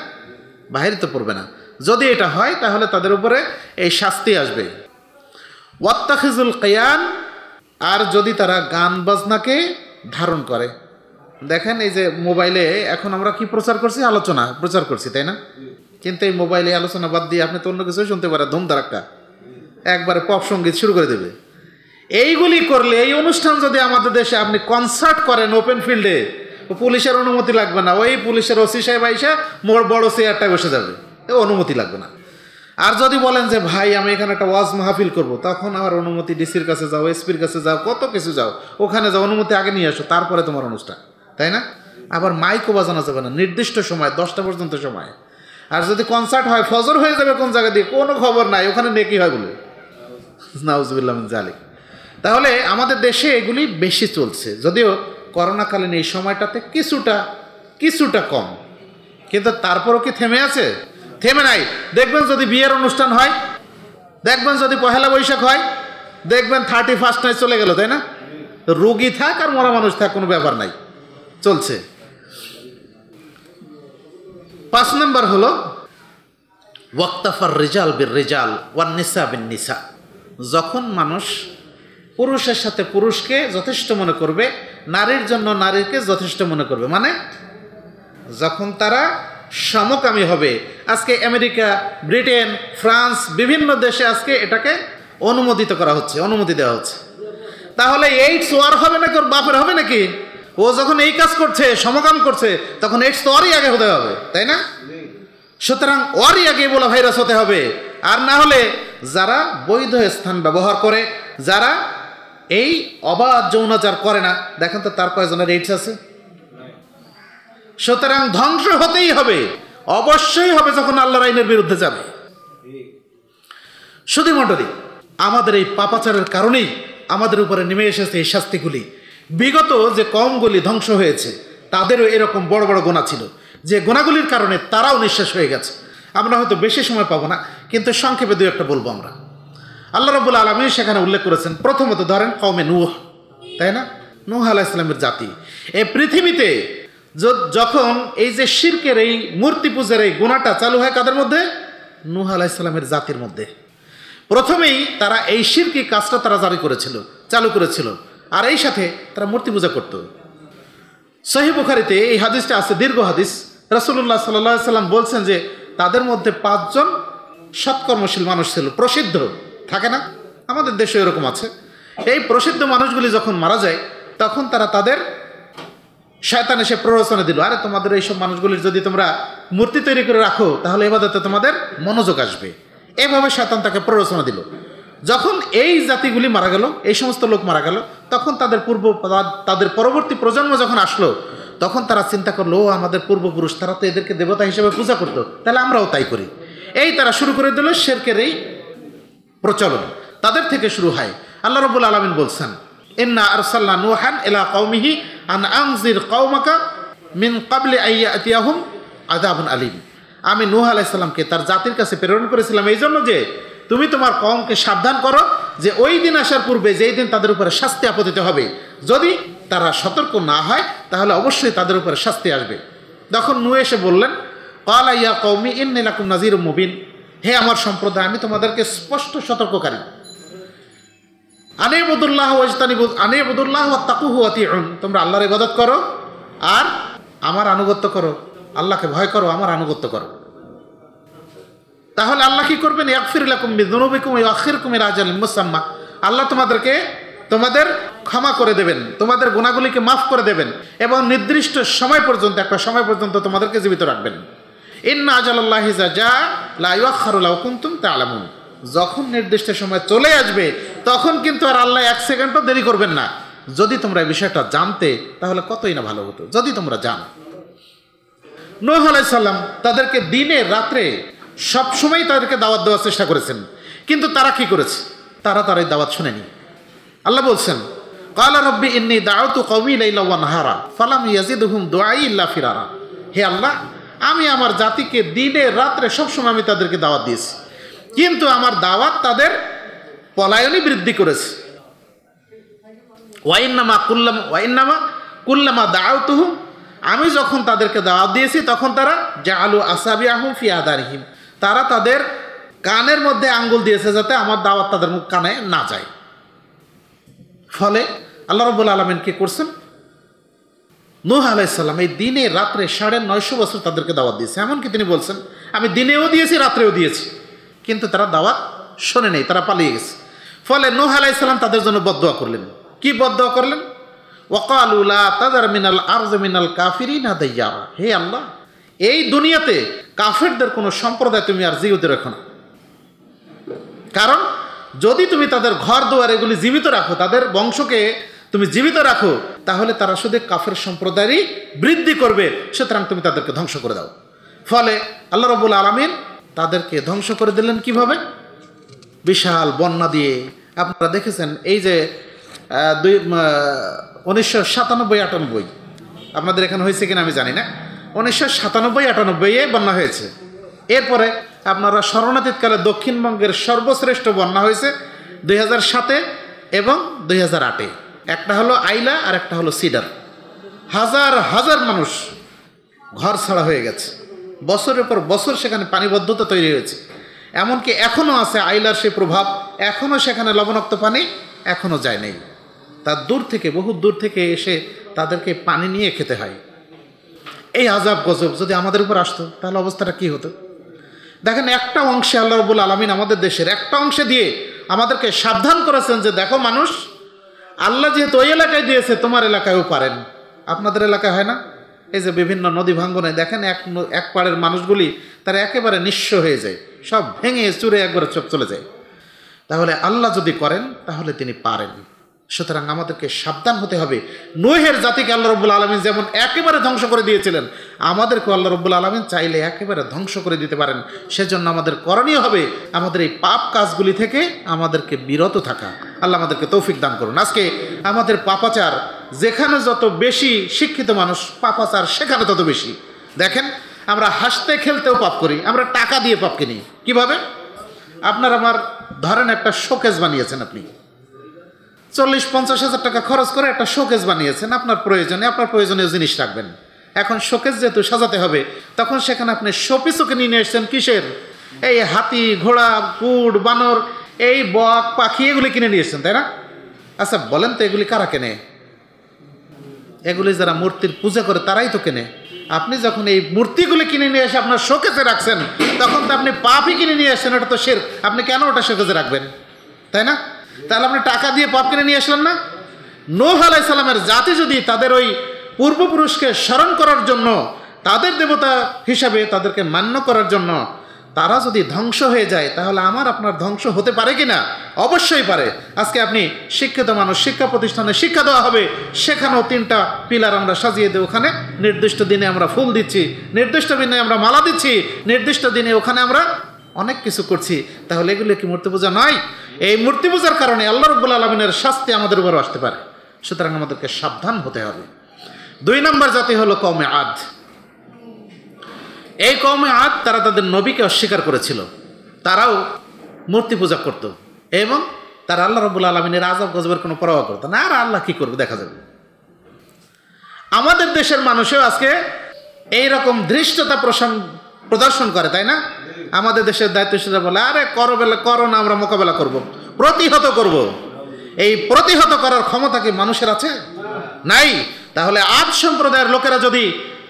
বাহির তো পড়বে না যদি এটা হয় তাহলে তাদের উপরে এই শাস্তি আসবে ওয়াত্তাখিজুল কেয়ান আর যদি তারা গান বাজনাকে ধারণ করে দেখেন এই যে মোবাইলে এখন আমরা কি প্রচার করছি আলোচনা প্রচার করছি তাই না কিন্তু এই মোবাইলে আলোচনা বাদ দিয়ে আপনি তো অন্য কিছু শুনতে পারেন ধুমধারাক্কা একবারে পপ সঙ্গীত শুরু করে দেবে এইগুলি করলে এই অনুষ্ঠান যদি আমাদের দেশে আপনি কনসার্ট করেন ওপেন ফিল্ডে পুলিশের অনুমতি লাগবে না ওই পুলিশের ওসি সাহেব আইসা মোর বড় চেয়ারটায় বসে যাবে এ অনুমতি লাগবে না আর যদি বলেন যে ভাই আমি এখানে একটা ওয়াজ মাহফিল করব তখন আমার অনুমতি ডিসির কাছে যাও এসপির কাছে যাও কত কিছু যাও ওখানে যাও অনুমতি আগে নিয়ে আসো তারপরে তোমার অনুষ্ঠান তাই না আবার মাইকও বাজানো যাবে না নির্দিষ্ট সময় দশটা পর্যন্ত সময় আর যদি কনসার্ট হয় ফজর হয়ে যাবে কোন জায়গা দিয়ে কোনো খবর নাই ওখানে নেকি হয় বলে নাউজুবিল্লাহ জালিক তাহলে আমাদের দেশে এগুলি বেশি চলছে যদিও করোনাকালীন এই সময়টাতে কিছুটা কিছুটা কম কিন্তু তারপরও কি থেমে আছে থেমে নাই দেখবেন যদি বিয়ের অনুষ্ঠান হয় দেখবেন যদি পহেলা বৈশাখ হয় দেখবেন থার্টি ফার্স্ট নাই চলে গেল তাই না রুগী থাক আর মরা মানুষ থাক কোনো ব্যাপার নাই চলছে পাঁচ নম্বর হলো ওয়াক্তাফার রেজাল বির রেজাল ওয়ান নিসা বিন নিসা যখন মানুষ পুরুষের সাথে পুরুষকে যথেষ্ট মনে করবে নারীর জন্য নারীকে যথেষ্ট মনে করবে মানে যখন তারা সমকামী হবে আজকে আমেরিকা ব্রিটেন ফ্রান্স বিভিন্ন দেশে আজকে এটাকে অনুমোদিত করা হচ্ছে অনুমতি দেওয়া হচ্ছে তাহলে এইডস ওয়ার হবে নাকি ওর বাপের হবে নাকি ও যখন এই কাজ করছে সমকাম করছে তখন এইডস তো ওরই আগে হতে হবে তাই না সুতরাং ওরই আগে বলা ভাইরাস হতে হবে আর না হলে যারা বৈধ স্থান ব্যবহার করে যারা এই অবাধ যৌনাচার করে না দেখেন তো তার কয়েকজনের এইডস আছে সুতরাং ধ্বংস হতেই হবে অবশ্যই হবে যখন আল্লাহ আইনের বিরুদ্ধে যাবে শুধু মন্ডলী আমাদের এই পাপাচারের কারণেই আমাদের উপরে নেমে এসেছে এই শাস্তিগুলি বিগত যে কমগুলি ধ্বংস হয়েছে তাদেরও এরকম বড় বড় গোনা ছিল যে গোনাগুলির কারণে তারাও নিঃশ্বাস হয়ে গেছে আমরা হয়তো বেশি সময় পাবো না কিন্তু সংক্ষেপে দু একটা বলবো আমরা আল্লাহ রবুল আলমী সেখানে উল্লেখ করেছেন প্রথমত ধরেন কমে নুহ তাই না নুহ আলাহ ইসলামের জাতি এই পৃথিবীতে যখন এই যে শির্কের এই মূর্তি পূজার এই গোনাটা চালু হয় কাদের মধ্যে নুহ আলাহ ইসলামের জাতির মধ্যে প্রথমেই তারা এই শিরকি কাজটা তারা জারি করেছিল চালু করেছিল আর এই সাথে তারা মূর্তি পূজা করত সহি বুখারিতে এই হাদিসটা আছে দীর্ঘ হাদিস রসুল্লাহ সাল্লাহ সাল্লাম বলছেন যে তাদের মধ্যে পাঁচজন সৎকর্মশীল মানুষ ছিল প্রসিদ্ধ থাকে না আমাদের দেশে এরকম আছে এই প্রসিদ্ধ মানুষগুলি যখন মারা যায় তখন তারা তাদের শয়তান এসে প্ররোচনা দিল আরে তোমাদের এইসব মানুষগুলির যদি তোমরা মূর্তি তৈরি করে রাখো তাহলে এবাদতে তোমাদের মনোযোগ আসবে এভাবে শয়তান তাকে প্ররোচনা দিল যখন এই জাতিগুলি মারা গেল এই সমস্ত লোক মারা গেল তখন তাদের পূর্ব তাদের পরবর্তী প্রজন্ম যখন আসলো তখন তারা চিন্তা করলো ও আমাদের পূর্বপুরুষ তারা তো এদেরকে দেবতা হিসেবে পূজা করতো তাহলে আমরাও তাই করি এই তারা শুরু করে দিল শেরকের এই প্রচলন তাদের থেকে শুরু হয় আল্লাহ রবুল আলমিন বলছেন ইন্না আরসাল্লা নুহান এলা কৌমিহি আন আংজির কৌমাকা মিন কাবলে আইয়াতিয়াহুম আদাবন আলিম আমি নুহা আলাইসাল্লামকে তার জাতির কাছে প্রেরণ করেছিলাম এই জন্য যে তুমি তোমার কমকে সাবধান করো যে ওই দিন আসার পূর্বে যেই দিন তাদের উপরে শাস্তি আপতিত হবে যদি তারা সতর্ক না হয় তাহলে অবশ্যই তাদের উপরে শাস্তি আসবে তখন নু এসে বললেন কালা ইয়া কৌমি ইন্নিলাকুম নাজির মুবিন হে আমার সম্প্রদায় আমি তোমাদেরকে স্পষ্ট সতর্ককারী আনেবুদুল্লাহ ওয়াজতানিবু আনেবুদুল্লাহ তাকুহু আতিউন তোমরা আল্লাহর ইবাদত করো আর আমার আনুগত্য করো আল্লাহকে ভয় করো আমার আনুগত্য করো তাহলে আল্লাহ কি করবেন ইয়াকফিরুল্লাহ কুম্বি দুনুবি কুমি আখির কুমির আজাল মুসাম্মা আল্লাহ তোমাদেরকে তোমাদের ক্ষমা করে দেবেন তোমাদের গুণাগুলিকে মাফ করে দেবেন এবং নির্দিষ্ট সময় পর্যন্ত একটা সময় পর্যন্ত তোমাদেরকে জীবিত রাখবেন তা যখন নির্দিষ্ট সময় চলে আসবে তখন কিন্তু আর আল্লাহ এক সেকেন্ডও দেরি করবেন না যদি তোমরা এই বিষয়টা জানতে তাহলে কতই না ভালো হতো যদি তোমরা জানো নূহ আলাইসাল্লাম তাদেরকে দিনে রাত্রে সবসময় তাদেরকে দাওয়াত দেওয়ার চেষ্টা করেছেন কিন্তু তারা কি করেছে তারা তার দাওয়াত শুনেনি আল্লাহ বলছেন কালা রব্বি ইন্নি দাওয়াতু কবিল নাহারা ফালাম ইয়াজিদুহুম দোয়াই ইল্লা ফিরারা হে আল্লাহ আমি আমার জাতিকে দিনে রাত্রে সবসময় আমি তাদেরকে দাওয়াত দিয়েছি কিন্তু আমার দাওয়াত তাদের পলায়নই বৃদ্ধি করেছে ওয়াইন্নামা কুল্লাম ওয়াইন্নামা কুল্লামা দাওয়াতুহুম আমি যখন তাদেরকে দাওয়াত দিয়েছি তখন তারা জাহালু আসাবি আহম ফিয়াদারহিম তারা তাদের কানের মধ্যে আঙ্গুল দিয়েছে যাতে আমার দাওয়াত তাদের মুখ কানে না যায় ফলে আল্লাহ রবুল আলমেন কি করছেন নুহ আলাইসাল্লাম এই দিনে রাত্রে সাড়ে নয়শো বছর তাদেরকে দাওয়াত দিয়েছে এমনকি তিনি বলছেন আমি দিনেও দিয়েছি রাত্রেও দিয়েছি কিন্তু তারা দাওয়াত শোনে নেই তারা পালিয়ে গেছে ফলে নুহ আলাইসাল্লাম তাদের জন্য বদয়া করলেন কি বদয়া করলেন ওকাল উলা তাদার মিনাল আরজ মিনাল কাফিরি না হে আল্লাহ এই দুনিয়াতে কাফেরদের কোনো সম্প্রদায় তুমি আর জীবিত রেখো না কারণ যদি তুমি তাদের ঘর দুয়ার এগুলি জীবিত রাখো তাদের বংশকে তুমি জীবিত রাখো তাহলে তারা শুধু কাফের সম্প্রদায়েরই বৃদ্ধি করবে সুতরাং তুমি তাদেরকে ধ্বংস করে দাও ফলে আল্লাহ রবুল আলমিন তাদেরকে ধ্বংস করে দিলেন কিভাবে বিশাল বন্যা দিয়ে আপনারা দেখেছেন এই যে দুই উনিশশো সাতানব্বই আটানব্বই আপনাদের এখানে হয়েছে কিনা আমি জানি না উনিশশো সাতানব্বই আটানব্বইয়ে বন্যা হয়েছে এরপরে আপনারা স্মরণাতীতকালে দক্ষিণবঙ্গের সর্বশ্রেষ্ঠ বন্যা হয়েছে দুই হাজার সাতে এবং দুই হাজার আটে একটা হলো আইলা আর একটা হলো সিডার হাজার হাজার মানুষ ঘর ছাড়া হয়ে গেছে বছরের পর বছর সেখানে পানিবদ্ধতা তৈরি হয়েছে এমনকি এখনও আছে আইলার সেই প্রভাব এখনও সেখানে লবণাক্ত পানি এখনও যায় নেই তার দূর থেকে বহু দূর থেকে এসে তাদেরকে পানি নিয়ে খেতে হয় এই আজাব গজব যদি আমাদের উপর আসতো তাহলে অবস্থাটা কি হতো দেখেন একটা অংশে আল্লাহ রবুল আলমিন আমাদের দেশের একটা অংশে দিয়ে আমাদেরকে সাবধান করেছেন যে দেখো মানুষ আল্লাহ যেহেতু ওই এলাকায় দিয়েছে তোমার এলাকায়ও পারেন আপনাদের এলাকায় হয় না এই যে বিভিন্ন নদী ভাঙ্গনে দেখেন এক এক পাড়ের মানুষগুলি তারা একেবারে নিঃস্ব হয়ে যায় সব ভেঙে চুরে একবারে চোখ চলে যায় তাহলে আল্লাহ যদি করেন তাহলে তিনি পারেন সুতরাং আমাদেরকে সাবধান হতে হবে নৈহের জাতিকে আল্লাহ রব্বুল আলমিন যেমন একেবারে ধ্বংস করে দিয়েছিলেন আমাদেরকে আল্লাহ রব্বুল আলমিন চাইলে একেবারে ধ্বংস করে দিতে পারেন সেজন্য আমাদের করণীয় হবে আমাদের এই পাপ কাজগুলি থেকে আমাদেরকে বিরত থাকা আল্লাহ আমাদেরকে তৌফিক দান করুন আজকে আমাদের পাপাচার যেখানে যত বেশি শিক্ষিত মানুষ পাপাচার সেখানে তত বেশি দেখেন আমরা হাসতে খেলতেও পাপ করি আমরা টাকা দিয়ে পাপ কিনি কীভাবে আপনার আমার ধরেন একটা শোকেজ বানিয়েছেন আপনি চল্লিশ পঞ্চাশ হাজার টাকা খরচ করে একটা শোকেস বানিয়েছেন আপনার প্রয়োজনে আপনার প্রয়োজনীয় জিনিস রাখবেন এখন শোকেস যেহেতু সাজাতে হবে তখন সেখানে আপনি শোপিসকে নিয়ে এসছেন কিসের এই হাতি ঘোড়া কুট বানর এই বক পাখি এগুলি কিনে নিয়ে এসছেন তাই না আচ্ছা বলেন তো এগুলি কারা কেনে এগুলি যারা মূর্তির পূজা করে তারাই তো কেনে আপনি যখন এই মূর্তিগুলি কিনে নিয়ে এসে আপনার শোকেজে রাখছেন তখন তো আপনি পাপই কিনে নিয়ে এসছেন ওটা তো শের আপনি কেন ওটা শোকেজে রাখবেন তাই না তাহলে আপনি টাকা দিয়ে পাপ কিনে নিয়ে আসলেন না নোহ সালামের জাতি যদি তাদের ওই পূর্বপুরুষকে স্মরণ করার জন্য তাদের দেবতা হিসাবে তাদেরকে মান্য করার জন্য তারা যদি ধ্বংস হয়ে যায় তাহলে আমার আপনার ধ্বংস হতে পারে কি না অবশ্যই পারে আজকে আপনি শিক্ষিত মানুষ শিক্ষা প্রতিষ্ঠানে শিক্ষা দেওয়া হবে সেখানেও তিনটা পিলার আমরা সাজিয়ে দিই ওখানে নির্দিষ্ট দিনে আমরা ফুল দিচ্ছি নির্দিষ্ট দিনে আমরা মালা দিচ্ছি নির্দিষ্ট দিনে ওখানে আমরা অনেক কিছু করছি তাহলে এগুলো কি মূর্তি পূজা নয় এই মূর্তি পূজার কারণে আল্লাহ রব্বুল আলমিনের শাস্তি আমাদের উপর আসতে পারে সুতরাং আমাদেরকে সাবধান হতে হবে দুই নম্বর জাতি হলো কমে আদ এই কমে আদ তারা তাদের নবীকে অস্বীকার করেছিল তারাও মূর্তি পূজা করত এবং তারা আল্লাহ রবুল আলমিনের আজব গজবের কোনো পরোয়া করতো না আর আল্লাহ কি করবে দেখা যাবে আমাদের দেশের মানুষেও আজকে এইরকম ধৃষ্টতা প্রদর্শন করে তাই না আমাদের দেশের দায়িত্বশীলরা বলে আরে করো করো না আমরা মোকাবেলা করব। প্রতিহত করব। এই প্রতিহত করার ক্ষমতা কি মানুষের আছে নাই তাহলে আজ সম্প্রদায়ের লোকেরা যদি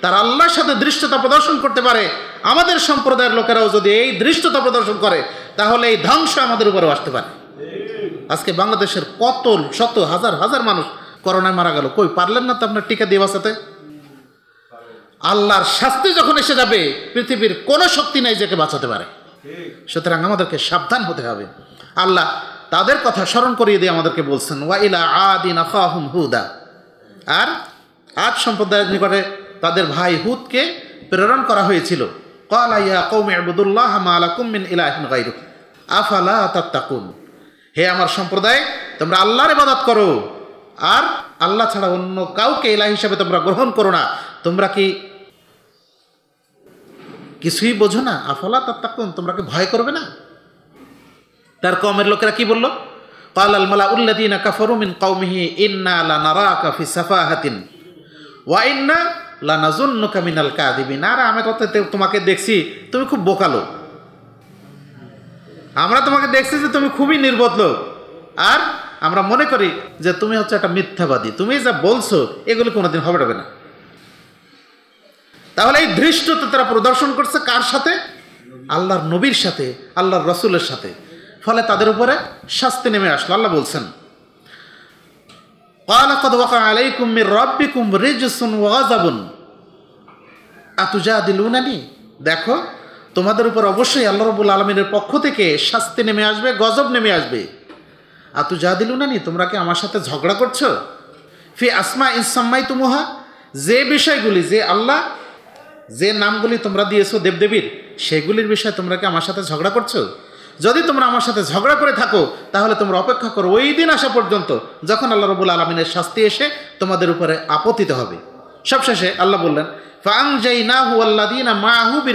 তার আল্লাহর সাথে দৃষ্টতা প্রদর্শন করতে পারে আমাদের সম্প্রদায়ের লোকেরাও যদি এই দৃষ্টতা প্রদর্শন করে তাহলে এই ধ্বংস আমাদের উপরেও আসতে পারে আজকে বাংলাদেশের কত শত হাজার হাজার মানুষ করোনায় মারা গেল কই পারলেন না তো আপনার টিকা দিয়ে বাঁচাতে আল্লাহর শাস্তি যখন এসে যাবে পৃথিবীর কোনো শক্তি নাই যাকে বাঁচাতে পারে সুতরাং আমাদেরকে সাবধান হতে হবে আল্লাহ তাদের কথা স্মরণ করিয়ে দিয়ে আমাদেরকে বলছেন ওয়াইলা আদিন আফাহুম হুদা আর আজ সম্প্রদায়ের নিকটে তাদের ভাই হুদকে প্রেরণ করা হয়েছিল কলা কৌমে আবুদুল্লাহ মালাকুম মিন ইলাহিন গাইরুক আফালা তাত্তাকুন হে আমার সম্প্রদায় তোমরা আল্লাহর ইবাদত করো আর আল্লাহ ছাড়া অন্য কাউকে ইলাহ হিসাবে তোমরা গ্রহণ করো না তোমরা কি কিছুই বোঝো না আফলা তার তোমরা তোমরাকে ভয় করবে না তার কমের লোকেরা কি বলল قال الملأ الذين كفروا من قومه إنا لنراك في سفاهة وإنا لنظنك من الكاذبين আর আমরা তোমাকে দেখছি তুমি খুব বোকালো আমরা তোমাকে দেখছি যে তুমি খুবই নির্বোধ লোক আর আমরা মনে করি যে তুমি হচ্ছে একটা মিথ্যাবাদী তুমি যা বলছো এগুলো কোনোদিন হবে না তাহলে এই ধৃষ্টতা তারা প্রদর্শন করছে কার সাথে আল্লাহর নবীর সাথে আল্লাহর রসুলের সাথে ফলে তাদের উপরে শাস্তি নেমে আসলো আল্লাহ বলছেন দেখো তোমাদের উপর অবশ্যই আল্লাহ রবুল আলমিনের পক্ষ থেকে শাস্তি নেমে আসবে গজব নেমে আসবে আতু দিল উনানি তোমরা কি আমার সাথে ঝগড়া করছো ফি আসমা ইসাম্মাই তুমুহা যে বিষয়গুলি যে আল্লাহ যে নামগুলি তোমরা দিয়েছো দেবদেবীর সেগুলির বিষয়ে তোমরা কি আমার সাথে ঝগড়া করছো যদি তোমরা আমার সাথে ঝগড়া করে থাকো তাহলে তোমরা অপেক্ষা করো ওই দিন আসা পর্যন্ত যখন আল্লাহ রবুল আলমিনের শাস্তি এসে তোমাদের উপরে আপতিত হবে সবশেষে আল্লাহ বললেন ফাং না হু মাহু বি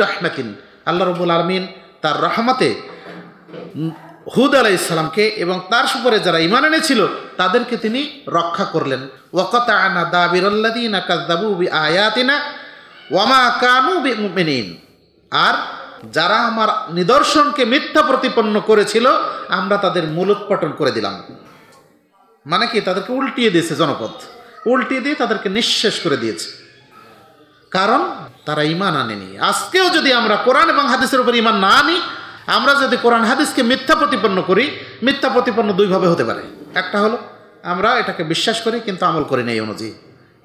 আল্লাহ রবুল আলমিন তার রহমাতে হুদ আলাই ইসলামকে এবং তার সুপরে যারা ইমান এনেছিল তাদেরকে তিনি রক্ষা করলেন ওয়াকতা আনা দাবির আল্লাদিন কাজ দাবু বি আয়াতিনা ওয়ামা কানু মেনিন আর যারা আমার নিদর্শনকে মিথ্যা প্রতিপন্ন করেছিল আমরা তাদের মূলোৎপাটন করে দিলাম মানে কি তাদেরকে উল্টিয়ে দিয়েছে জনপদ উল্টিয়ে দিয়ে তাদেরকে নিঃশেষ করে দিয়েছে কারণ তারা ইমান আনেনি আজকেও যদি আমরা কোরআন এবং হাদিসের উপর ইমান না আনি আমরা যদি কোরআন হাদিসকে মিথ্যা প্রতিপন্ন করি মিথ্যা প্রতিপন্ন দুইভাবে হতে পারে একটা হলো আমরা এটাকে বিশ্বাস করি কিন্তু আমল করি নেই অনুযায়ী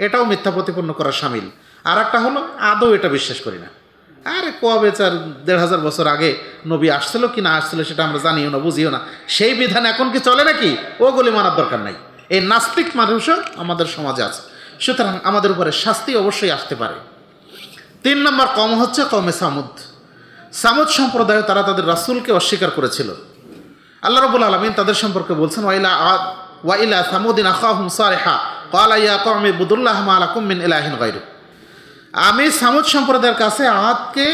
এটাও মিথ্যা প্রতিপন্ন করা সামিল আর একটা হলো আদৌ এটা বিশ্বাস করি না আরে কবে চার দেড় হাজার বছর আগে নবী আসছিল কি না আসছিল সেটা আমরা জানিও না বুঝিও না সেই বিধান এখন কি চলে নাকি ও গলি মানার দরকার নাই এই নাস্তিক মানুষও আমাদের সমাজে আছে সুতরাং আমাদের উপরে শাস্তি অবশ্যই আসতে পারে তিন নম্বর কম হচ্ছে কমে সামুদ সামুদ সম্প্রদায় তারা তাদের রাসুলকে অস্বীকার করেছিল আল্লাহ রবুল আলমিন তাদের সম্পর্কে বলছেন ওয়াইলা আদ ওয়াইলা সামুদ্দিন হুম সারেহা কালা ইয়া কমে বুদুল্লাহ মালাকুম মিন ইলাহিন গাইরু আমি সামুদ সম্প্রদায়ের কাছে আমাদকে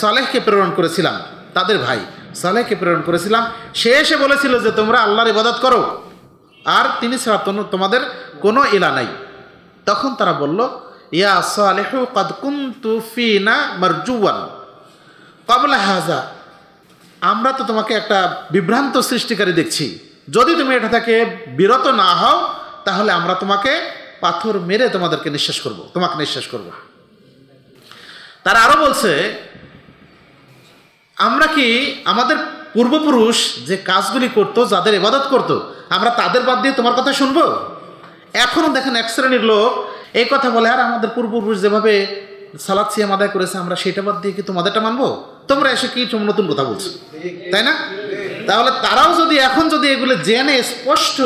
সালেহকে প্রেরণ করেছিলাম তাদের ভাই সালেহকে প্রেরণ করেছিলাম সে এসে বলেছিল যে তোমরা আল্লাহর ইবাদত করো আর তিনি ছাড়া তোমাদের কোনো ইলা নাই তখন তারা বলল ইয়া সালেহ কাদ কুন্তু ফিনা মারজুয়ান কবলা হাজা আমরা তো তোমাকে একটা বিভ্রান্ত সৃষ্টিকারী দেখছি যদি তুমি এটা থেকে বিরত না হও তাহলে আমরা তোমাকে পাথর মেরে তোমাদেরকে নিঃশ্বাস করব তোমাকে নিঃশ্বাস করব তারা আরও বলছে আমরা কি আমাদের পূর্বপুরুষ যে কাজগুলি করতো যাদের ইবাদত করত আমরা তাদের বাদ দিয়ে তোমার কথা শুনবো এখনও দেখেন এক শ্রেণীর লোক এই কথা বলে আর আমাদের পূর্বপুরুষ যেভাবে সালাদ সিয়াম আদায় করেছে আমরা সেটা বাদ দিয়ে কি তোমাদেরটা মানবো তোমরা এসে কি নতুন কথা বলছো তাই না তাহলে তারাও যদি এখন যদি এগুলো জেনে স্পষ্ট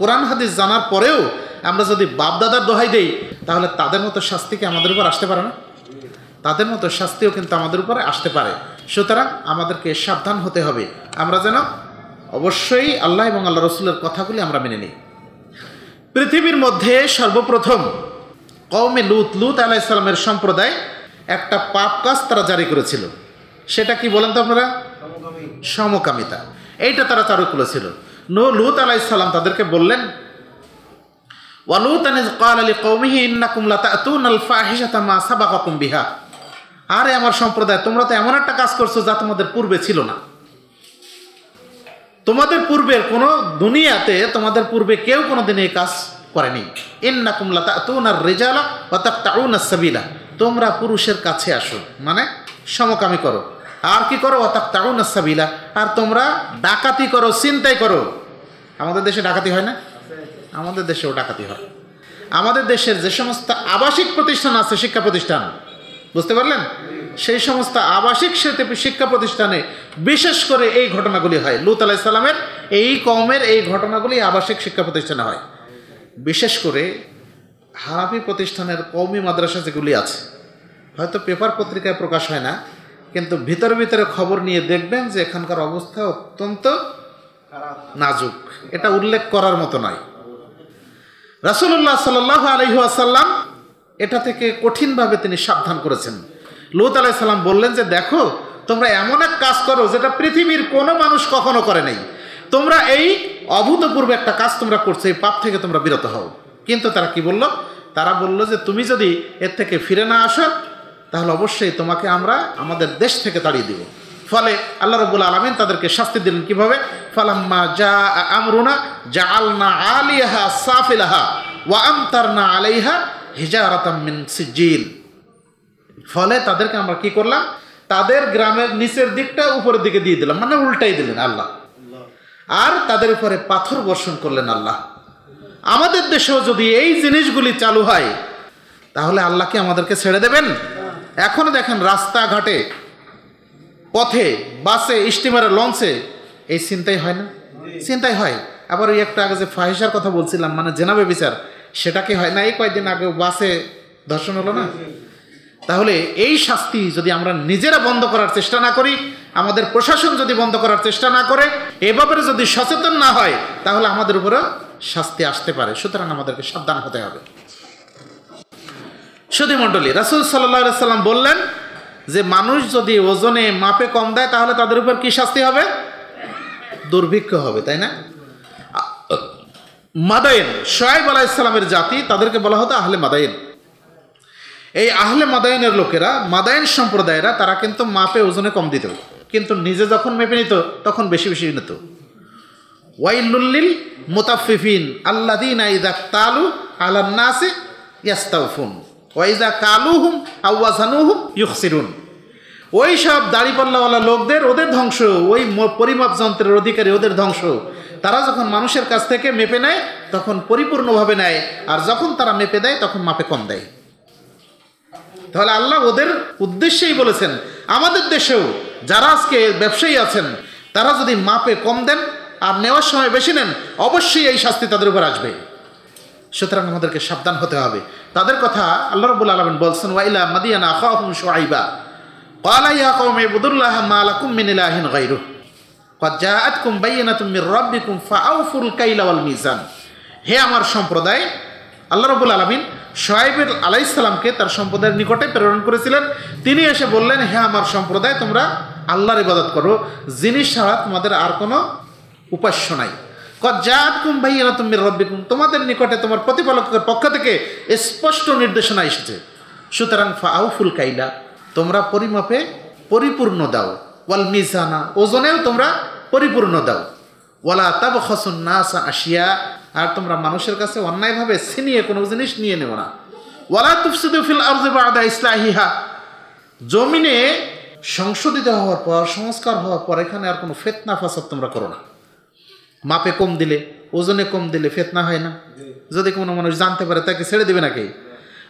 কোরআন হাদিস জানার পরেও আমরা যদি বাপদাদার দোহাই দেই তাহলে তাদের মতো শাস্তি কি আমাদের উপর আসতে পারে না তাদের মতো শাস্তিও কিন্তু আমাদের উপরে আসতে পারে সুতরাং আমাদেরকে সাবধান হতে হবে আমরা যেন অবশ্যই আল্লাহ এবং আল্লাহ রসুলের কথাগুলি আমরা মেনে নিই পৃথিবীর মধ্যে সর্বপ্রথম কৌমে লুত লুত আলাহ ইসলামের সম্প্রদায় একটা পাপ কাজ তারা জারি করেছিল সেটা কি বলেন তো আপনারা সমকামিতা এইটা তারা চারু করেছিল নো লুত আলাহ ইসলাম তাদেরকে বললেন ওয়ালুতানিজ কাল আলী কৌমিহি ইন্নাকুম লাতাতুন আল ফাহিশাতা মা সাবাকাকুম বিহা আরে আমার সম্প্রদায় তোমরা তো এমন একটা কাজ করছো যা তোমাদের পূর্বে ছিল না তোমাদের পূর্বের কোনো দুনিয়াতে তোমাদের পূর্বে কেউ কোনোদিন এই কাজ করেনি ইন্নাকুম লাতাতুন আর রেজালা বা তাক্তাউন সাবিলা তোমরা পুরুষের কাছে আসো মানে সমকামী করো আর কি করো অতাক তাউন সাবিলা আর তোমরা ডাকাতি করো চিন্তাই করো আমাদের দেশে ডাকাতি হয় না আমাদের দেশেও ডাকাতি হয় আমাদের দেশের যে সমস্ত আবাসিক প্রতিষ্ঠান আছে শিক্ষা প্রতিষ্ঠান বুঝতে পারলেন সেই সমস্ত আবাসিক শিক্ষা প্রতিষ্ঠানে বিশেষ করে এই ঘটনাগুলি হয় লুত আলাইসাল্লামের এই কমের এই ঘটনাগুলি আবাসিক শিক্ষা প্রতিষ্ঠানে হয় বিশেষ করে হারাপি প্রতিষ্ঠানের কৌমি মাদ্রাসা যেগুলি আছে হয়তো পেপার পত্রিকায় প্রকাশ হয় না কিন্তু ভিতরে ভিতরে খবর নিয়ে দেখবেন যে এখানকার অবস্থা অত্যন্ত নাজুক এটা উল্লেখ করার মতো নয় রাসুল্লাহ সাল্লাহ আলহিহাসাল্লাম এটা থেকে কঠিনভাবে তিনি সাবধান করেছেন লুত আলাই সাল্লাম বললেন যে দেখো তোমরা এমন এক কাজ করো যেটা পৃথিবীর কোনো মানুষ কখনো করে নাই তোমরা এই অভূতপূর্ব একটা কাজ তোমরা করছো এই পাপ থেকে তোমরা বিরত হও কিন্তু তারা কি বলল তারা বলল যে তুমি যদি এর থেকে ফিরে না আসো তাহলে অবশ্যই তোমাকে আমরা আমাদের দেশ থেকে তাড়িয়ে দেবো ফলে আল্লাহ রবুল আলমিন তাদেরকে শাস্তি দিলেন কীভাবে ফালাম্মা যা আমরুনা যা আলনা আলিয়াহা সাফিলাহা ওয়া আমতারনা আলাইহা হিজারাতাম মিন সিজিল ফলে তাদেরকে আমরা কি করলাম তাদের গ্রামের নিচের দিকটা উপরের দিকে দিয়ে দিলাম মানে উল্টাই দিলেন আল্লাহ আর তাদের উপরে পাথর বর্ষণ করলেন আল্লাহ আমাদের দেশেও যদি এই জিনিসগুলি চালু হয় তাহলে আল্লাহ কি আমাদেরকে ছেড়ে দেবেন এখন দেখেন রাস্তাঘাটে পথে বাসে স্টিমারে লঞ্চে এই চিন্তাই হয় না চিন্তাই হয় আবার ওই একটা আগে যে ফাহিসার কথা বলছিলাম মানে জেনাবে বিচার সেটা কি হয় না এই কয়েকদিন আগে বাসে ধর্ষণ হলো না তাহলে এই শাস্তি যদি আমরা নিজেরা বন্ধ করার চেষ্টা না করি আমাদের প্রশাসন যদি বন্ধ করার চেষ্টা না করে এ ব্যাপারে যদি সচেতন না হয় তাহলে আমাদের উপরে শাস্তি আসতে পারে সুতরাং আমাদেরকে সাবধান হতে হবে সুধী মণ্ডলী রাসুল সাল্লাহ সাল্লাম বললেন যে মানুষ যদি ওজনে মাপে কম দেয় তাহলে তাদের উপর কি শাস্তি হবে দুর্ভিক্ষ হবে তাই না মাদায়েন সোয়াইব ইসলামের জাতি তাদেরকে বলা হতো আহলে মাদায়েন এই আহলে মাদাইনের লোকেরা মাদাইন সম্প্রদায়েরা তারা কিন্তু মাপে ওজনে কম দিত কিন্তু নিজে যখন মেপে নিত তখন বেশি বেশি নিত ওয়াইলুল্লিল মোতাফিফিন আল্লাদিন আইদাক তালু আলান্নাসে ইয়াস্তাউফুন ওয়াইজা কালুহুম আউয়াজানুহুম ইউকসিরুন ওই সব দাড়িপাল্লাওয়ালা লোকদের ওদের ধ্বংস ওই পরিমাপ যন্ত্রের অধিকারী ওদের ধ্বংস তারা যখন মানুষের কাছ থেকে মেপে নেয় তখন পরিপূর্ণভাবে নেয় আর যখন তারা মেপে দেয় তখন মাপে কম দেয় তাহলে আল্লাহ ওদের উদ্দেশ্যেই বলেছেন আমাদের দেশেও যারা আজকে ব্যবসায়ী আছেন তারা যদি মাপে কম দেন আর নেওয়ার সময় বেশি নেন অবশ্যই এই শাস্তি তাদের উপর আসবে সুতরাং আমাদেরকে সাবধান হতে হবে তাদের কথা আল্লাহ রবুল আলমিন বলছেন ওয়াইলা মাদিয়ানা খাহুম সোয়াইবা قَالَ يَا قَوْمِ اعْبُدُوا اللَّهَ مَا لَكُمْ مِنْ إِلَٰهٍ غَيْرُهُ قَدْ جَاءَتْكُمْ بَيِّنَةٌ مِّن رَّبِّكُمْ কাইলা الْكَيْلَ وَالْمِيزَانَ হে আমার সম্প্রদায় আল্লাহ রাব্বুল আলামিন শোয়েব আলাইহিসসালামকে তার সম্প্রদায়ের নিকটে প্রেরণ করেছিলেন তিনি এসে বললেন হে আমার সম্প্রদায় তোমরা আল্লাহর ইবাদত করো যিনি ছাড়া তোমাদের আর কোনো উপাস্য নাই তোমাদের নিকটে তোমার প্রতিপালকের পক্ষ থেকে স্পষ্ট নির্দেশনা এসেছে সুতরাং ফাউফুল কাইলা তোমরা পরিমাপে পরিপূর্ণ দাও ওয়াল মিজানা ওজনেও তোমরা পরিপূর্ণ দাও ওয়ালা তাব হসুন নাসা আসিয়া আর তোমরা মানুষের কাছে অন্যায়ভাবে সিনিয়ে কোনো জিনিস নিয়ে নেও না ওয়ালা তুফসিদুফিল ফিল ইসলাহিহা জমিনে সংশোধিত হওয়ার পর সংস্কার হওয়ার পর এখানে আর কোনো ফেতনা ফাসাদ তোমরা করো না মাপে কম দিলে ওজনে কম দিলে ফেতনা হয় না যদি কোনো মানুষ জানতে পারে তাকে ছেড়ে দেবে নাকি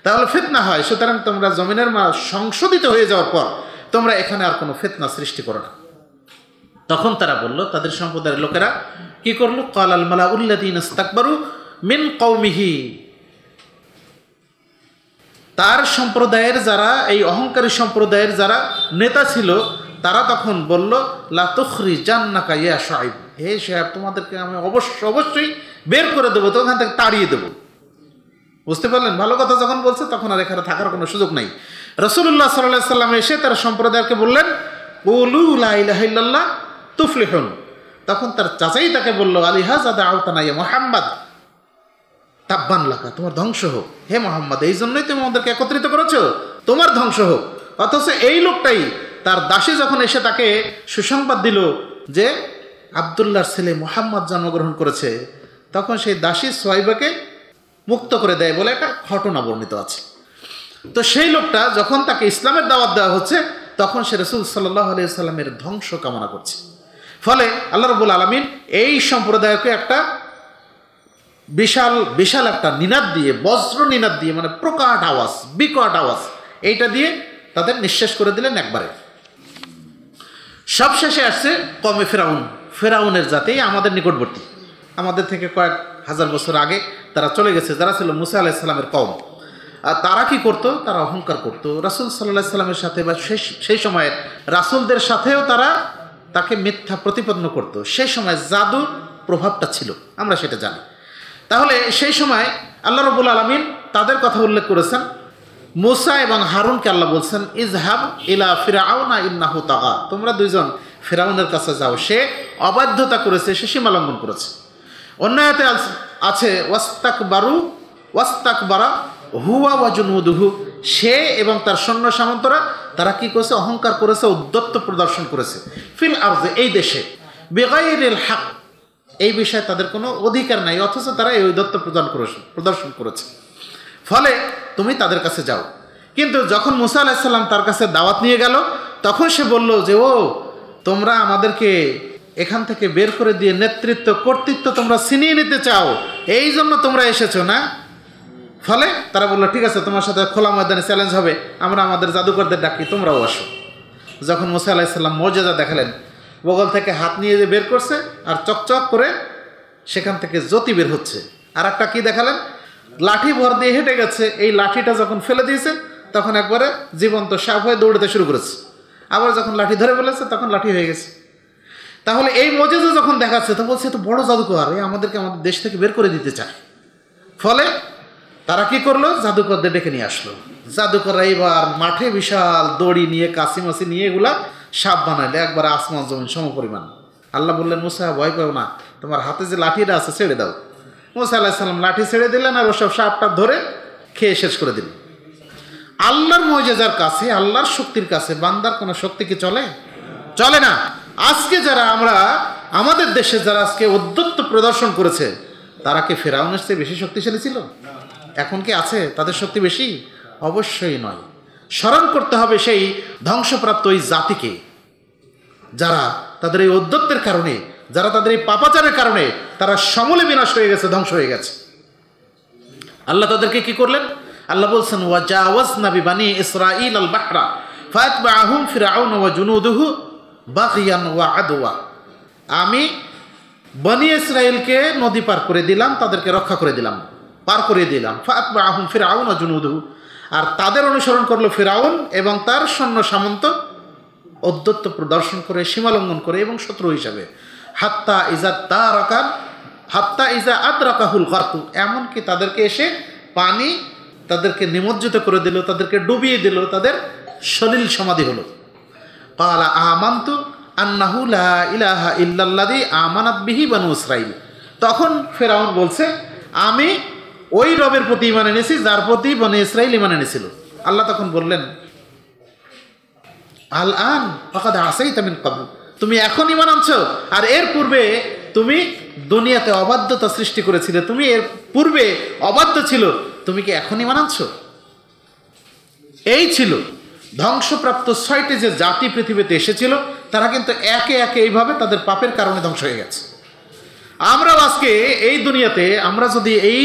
তাহলে ফেতনা হয় সুতরাং তোমরা জমিনের মা সংশোধিত হয়ে যাওয়ার পর তোমরা এখানে আর কোনো ফেতনা সৃষ্টি করো না তখন তারা বলল তাদের সম্প্রদায়ের লোকেরা কি করলো কালাল মালা উল্লাদিন ইস্তাকবারু মিন কৌমিহি তার সম্প্রদায়ের যারা এই অহংকারী সম্প্রদায়ের যারা নেতা ছিল তারা তখন বলল লাতুখরি জান্নাকা ইয়া সাহেব হে সাহেব তোমাদেরকে আমি অবশ্য অবশ্যই বের করে দেবো তখন থেকে তাড়িয়ে দেবো বুঝতে পারলেন ভালো কথা যখন বলছে তখন আর এখানে থাকার কোনো সুযোগ নাই রসুল্লাহ সাল্লাহ সাল্লাম এসে তার সম্প্রদায়কে বললেন তুফলিহন তখন তার চাচাই তাকে বলল আলিহাজ আদা আওতানাইয়া মোহাম্মদ তাব্বান তোমার ধ্বংস হোক হে মোহাম্মদ এই জন্যই তুমি আমাদেরকে একত্রিত করেছো তোমার ধ্বংস হোক অথচ এই লোকটাই তার দাসী যখন এসে তাকে সুসংবাদ দিল যে আবদুল্লার ছেলে মোহাম্মদ জন্মগ্রহণ করেছে তখন সেই দাসী সোয়াইবাকে মুক্ত করে দেয় বলে একটা ঘটনা বর্ণিত আছে তো সেই লোকটা যখন তাকে ইসলামের দাওয়াত দেওয়া হচ্ছে তখন সে রসুল সাল্লাহ সাল্লামের ধ্বংস কামনা করছে ফলে আল্লাহ রবুল আলমিন এই সম্প্রদায়কে একটা বিশাল বিশাল একটা নিনাদ দিয়ে বজ্র নিনাদ দিয়ে মানে প্রকাট আওয়াজ বিকট আওয়াজ এইটা দিয়ে তাদের নিঃশ্বাস করে দিলেন একবারে সবশেষে আসছে কমে ফেরাউন ফেরাউনের জাতি আমাদের নিকটবর্তী আমাদের থেকে কয়েক হাজার বছর আগে তারা চলে গেছে যারা ছিল মুসা আলাহ ইসলামের কম আর তারা কি করত তারা অহংকার করত রাসুল সাল্লাহ ইসলামের সাথে বা সেই সেই সময়ের রাসুলদের সাথেও তারা তাকে মিথ্যা প্রতিপন্ন করত সেই সময় জাদুর প্রভাবটা ছিল আমরা সেটা জানি তাহলে সেই সময় আল্লাহ রবুল আলমিন তাদের কথা উল্লেখ করেছেন মুসা এবং হারুনকে আল্লাহ বলছেন ইজহাব ইলা ফিরাউনা ইন্নাহু তাহা তোমরা দুইজন ফেরাউনের কাছে যাও সে অবাধ্যতা করেছে সে সীমা লঙ্ঘন করেছে অন্য হাতে আছে ওয়াস্তাক বারু ওয়াস্তাক বারা হুয়া ওয়াজুনহুদুহু সে এবং তার সৈন্য সামন্তরা তারা কি করেছে অহংকার করেছে উদ্যত্ত প্রদর্শন করেছে ফিল আর্জে এই দেশে বেগাইরেল হাক এই বিষয়ে তাদের কোনো অধিকার নাই অথচ তারা এই উদ্যত্ত প্রদান করেছে প্রদর্শন করেছে ফলে তুমি তাদের কাছে যাও কিন্তু যখন মুসা আলাহিসাল্লাম তার কাছে দাওয়াত নিয়ে গেল তখন সে বলল যে ও তোমরা আমাদেরকে এখান থেকে বের করে দিয়ে নেতৃত্ব কর্তৃত্ব তোমরা ছিনিয়ে নিতে চাও এই জন্য তোমরা এসেছো না ফলে তারা বললো ঠিক আছে তোমার সাথে খোলা ময়দানে চ্যালেঞ্জ হবে আমরা আমাদের জাদুকরদের ডাকি তোমরাও আসো যখন মুসা আলাহিসাল্লাম মর্যাদা দেখালেন বগল থেকে হাত নিয়ে যে বের করছে আর চকচক করে সেখান থেকে জ্যোতি বের হচ্ছে আর একটা কী দেখালেন লাঠি ভর দিয়ে হেঁটে গেছে এই লাঠিটা যখন ফেলে দিয়েছে তখন একবারে জীবন্ত সাপ হয়ে দৌড়তে শুরু করেছে আবার যখন লাঠি ধরে ফেলেছে তখন লাঠি হয়ে গেছে তাহলে এই মজেজা যখন দেখাচ্ছে তো বলছে তো বড় জাদুকর এই আমাদেরকে আমাদের দেশ থেকে বের করে দিতে চায় ফলে তারা কি করলো জাদুকরদের ডেকে নিয়ে আসলো জাদুকররা এবার মাঠে বিশাল দড়ি নিয়ে কাশি মাসি নিয়ে এগুলা সাপ বানাইলে একবার আসমান জমিন সম পরিমাণ আল্লাহ বললেন মুসা ভয় পাও না তোমার হাতে যে লাঠিটা আছে ছেড়ে দাও মুসা আল্লাহ সাল্লাম লাঠি ছেড়ে দিলেন আর ওসব সাপটা ধরে খেয়ে শেষ করে দিলেন আল্লাহর মজেজার কাছে আল্লাহর শক্তির কাছে বান্দার কোনো শক্তি কি চলে চলে না আজকে যারা আমরা আমাদের দেশে যারা আজকে উদ্যত্ত প্রদর্শন করেছে তারা কি ফেরাউনের চেয়ে বেশি শক্তিশালী ছিল এখন কি আছে তাদের শক্তি বেশি অবশ্যই নয় স্মরণ করতে হবে সেই ধ্বংসপ্রাপ্ত ওই জাতিকে যারা তাদের এই উদ্যত্তের কারণে যারা তাদের এই পাপাচারের কারণে তারা সমলে বিনাশ হয়ে গেছে ধ্বংস হয়ে গেছে আল্লাহ তাদেরকে কি করলেন আল্লাহ বলছেন ওয়াজাওয়াজ নাবি বানি ইসরাইল আল বাহরা ফাতবা আহুম ফিরাউন ওয়া জুনুদুহু বাগিয়ান ওয়া আদওয়া আমি বনি ইসরায়েলকে নদী পার করে দিলাম তাদেরকে রক্ষা করে দিলাম পার করে দিলাম ফাতবা আহুম ফিরাউন ওয়া জুনুদুহু আর তাদের অনুসরণ করলো ফেরাউন এবং তার সৈন্য সামন্ত অদ্যত্ত প্রদর্শন করে সীমালঙ্ঘন করে এবং শত্রু হিসাবে হাত্তা ইজা তা রাকার হাত্তা ইজা আদ রাকাহুল গর্তু এমনকি তাদেরকে এসে পানি তাদেরকে নিমজ্জিত করে দিল তাদেরকে ডুবিয়ে দিল তাদের সলিল সমাধি হলো কালা আহমান্তু আন্নাহুলা ইলাহা ইল্লাল্লাদি আমানাত বিহি বানু ইসরাইল তখন ফেরাউন বলছে আমি ওই রবের প্রতি ইমান এনেছি যার প্রতি বনে ইসরাইল ইমান এনেছিল আল্লাহ তখন বললেন আল আন ফাকাদ আসাই তামিন কাবু তুমি এখন ইমান আনছো আর এর পূর্বে তুমি দুনিয়াতে অবাধ্যতা সৃষ্টি করেছিলে তুমি এর পূর্বে অবাধ্য ছিল তুমি কি এখনই মানাচ্ছ এই ছিল ধ্বংসপ্রাপ্ত ছয়টি যে জাতি পৃথিবীতে এসেছিল তারা কিন্তু একে একে এইভাবে তাদের পাপের কারণে ধ্বংস হয়ে গেছে আমরাও আজকে এই দুনিয়াতে আমরা যদি এই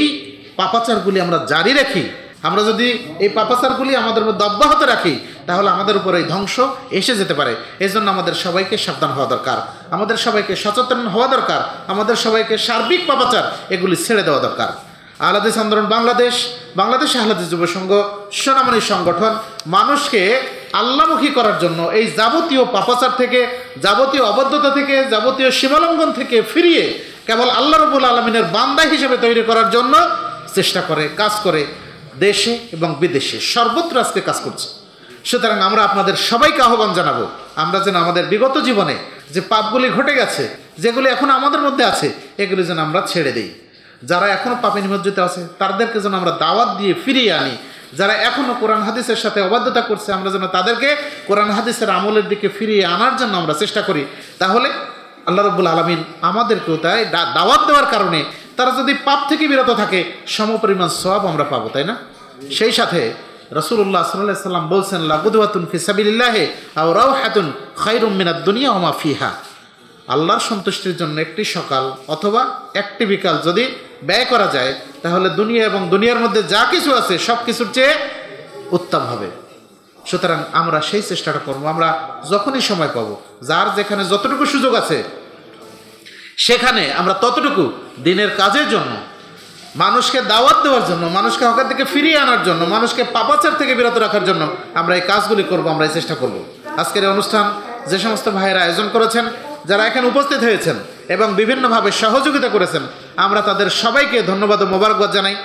পাপাচারগুলি আমরা জারি রাখি আমরা যদি এই পাপাচারগুলি আমাদের মধ্যে অব্যাহত রাখি তাহলে আমাদের উপর এই ধ্বংস এসে যেতে পারে এই জন্য আমাদের সবাইকে সাবধান হওয়া দরকার আমাদের সবাইকে সচেতন হওয়া দরকার আমাদের সবাইকে সার্বিক পাপাচার এগুলি ছেড়ে দেওয়া দরকার আহলাদিস আন্দোলন বাংলাদেশ বাংলাদেশ আহলাদিস যুব সংঘ সোনামণি সংগঠন মানুষকে আল্লামুখী করার জন্য এই যাবতীয় পাপাচার থেকে যাবতীয় অবদ্ধতা থেকে যাবতীয় সীমালঙ্ঘন থেকে ফিরিয়ে কেবল আল্লাহ রবুল আলমিনের বান্দা হিসেবে তৈরি করার জন্য চেষ্টা করে কাজ করে দেশে এবং বিদেশে সর্বত্র আজকে কাজ করছে সুতরাং আমরা আপনাদের সবাইকে আহ্বান জানাবো আমরা যেন আমাদের বিগত জীবনে যে পাপগুলি ঘটে গেছে যেগুলি এখন আমাদের মধ্যে আছে এগুলি যেন আমরা ছেড়ে দিই যারা এখনও পাপে নিমজ্জিত আছে তাদেরকে যেন আমরা দাওয়াত দিয়ে ফিরিয়ে আনি যারা এখনও কোরআন হাদিসের সাথে অবাধ্যতা করছে আমরা যেন তাদেরকে কোরআন হাদিসের আমলের দিকে ফিরিয়ে আনার জন্য আমরা চেষ্টা করি তাহলে আল্লাহ রব্বুল আলমিন আমাদেরকেও তাই দাওয়াত দেওয়ার কারণে তারা যদি পাপ থেকে বিরত থাকে সমপরিমাণ সব আমরা পাবো তাই না সেই সাথে রসুল্লাহ সাল্লাম বলছেন লাগুদাতুন ফিসাবিল্লাহে আউ রাও হাতুন খৈরুমিনাদ দুনিয়া ওমা ফিহা আল্লাহর সন্তুষ্টির জন্য একটি সকাল অথবা একটি বিকাল যদি ব্যয় করা যায় তাহলে দুনিয়া এবং দুনিয়ার মধ্যে যা কিছু আছে সব কিছুর চেয়ে উত্তম হবে সুতরাং আমরা সেই চেষ্টাটা করবো আমরা যখনই সময় পাবো যার যেখানে যতটুকু সুযোগ আছে সেখানে আমরা ততটুকু দিনের কাজের জন্য মানুষকে দাওয়াত দেওয়ার জন্য মানুষকে হকার থেকে ফিরিয়ে আনার জন্য মানুষকে পাপাচার থেকে বিরত রাখার জন্য আমরা এই কাজগুলি করব আমরা এই চেষ্টা করব আজকের এই অনুষ্ঠান যে সমস্ত ভাইয়েরা আয়োজন করেছেন যারা এখানে উপস্থিত হয়েছেন এবং বিভিন্নভাবে সহযোগিতা করেছেন আমরা তাদের সবাইকে ধন্যবাদ ও মোবারকবাদ জানাই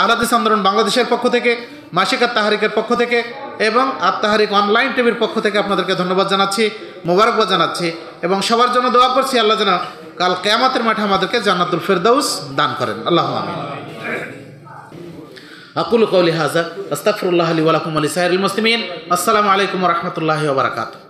আহলাদিস আন্দোলন বাংলাদেশের পক্ষ থেকে মাসিক আত্মাহারিকের পক্ষ থেকে এবং আত্মাহারিক অনলাইন টিভির পক্ষ থেকে আপনাদেরকে ধন্যবাদ জানাচ্ছি মোবারকবাদ জানাচ্ছি এবং সবার জন্য দোয়া করছি আল্লাহ যেন কাল কেয়ামাতের মাঠে আমাদেরকে জান্নাতুল ফেরদৌস দান করেন আল্লাহ আমিন আকুল কৌলি হাজা আস্তাফরুল্লাহ আলী ওয়ালাকুম আলী সাহের মুসলিমিন আসসালামু আলাইকুম রহমতুল্লাহ বারাকাতু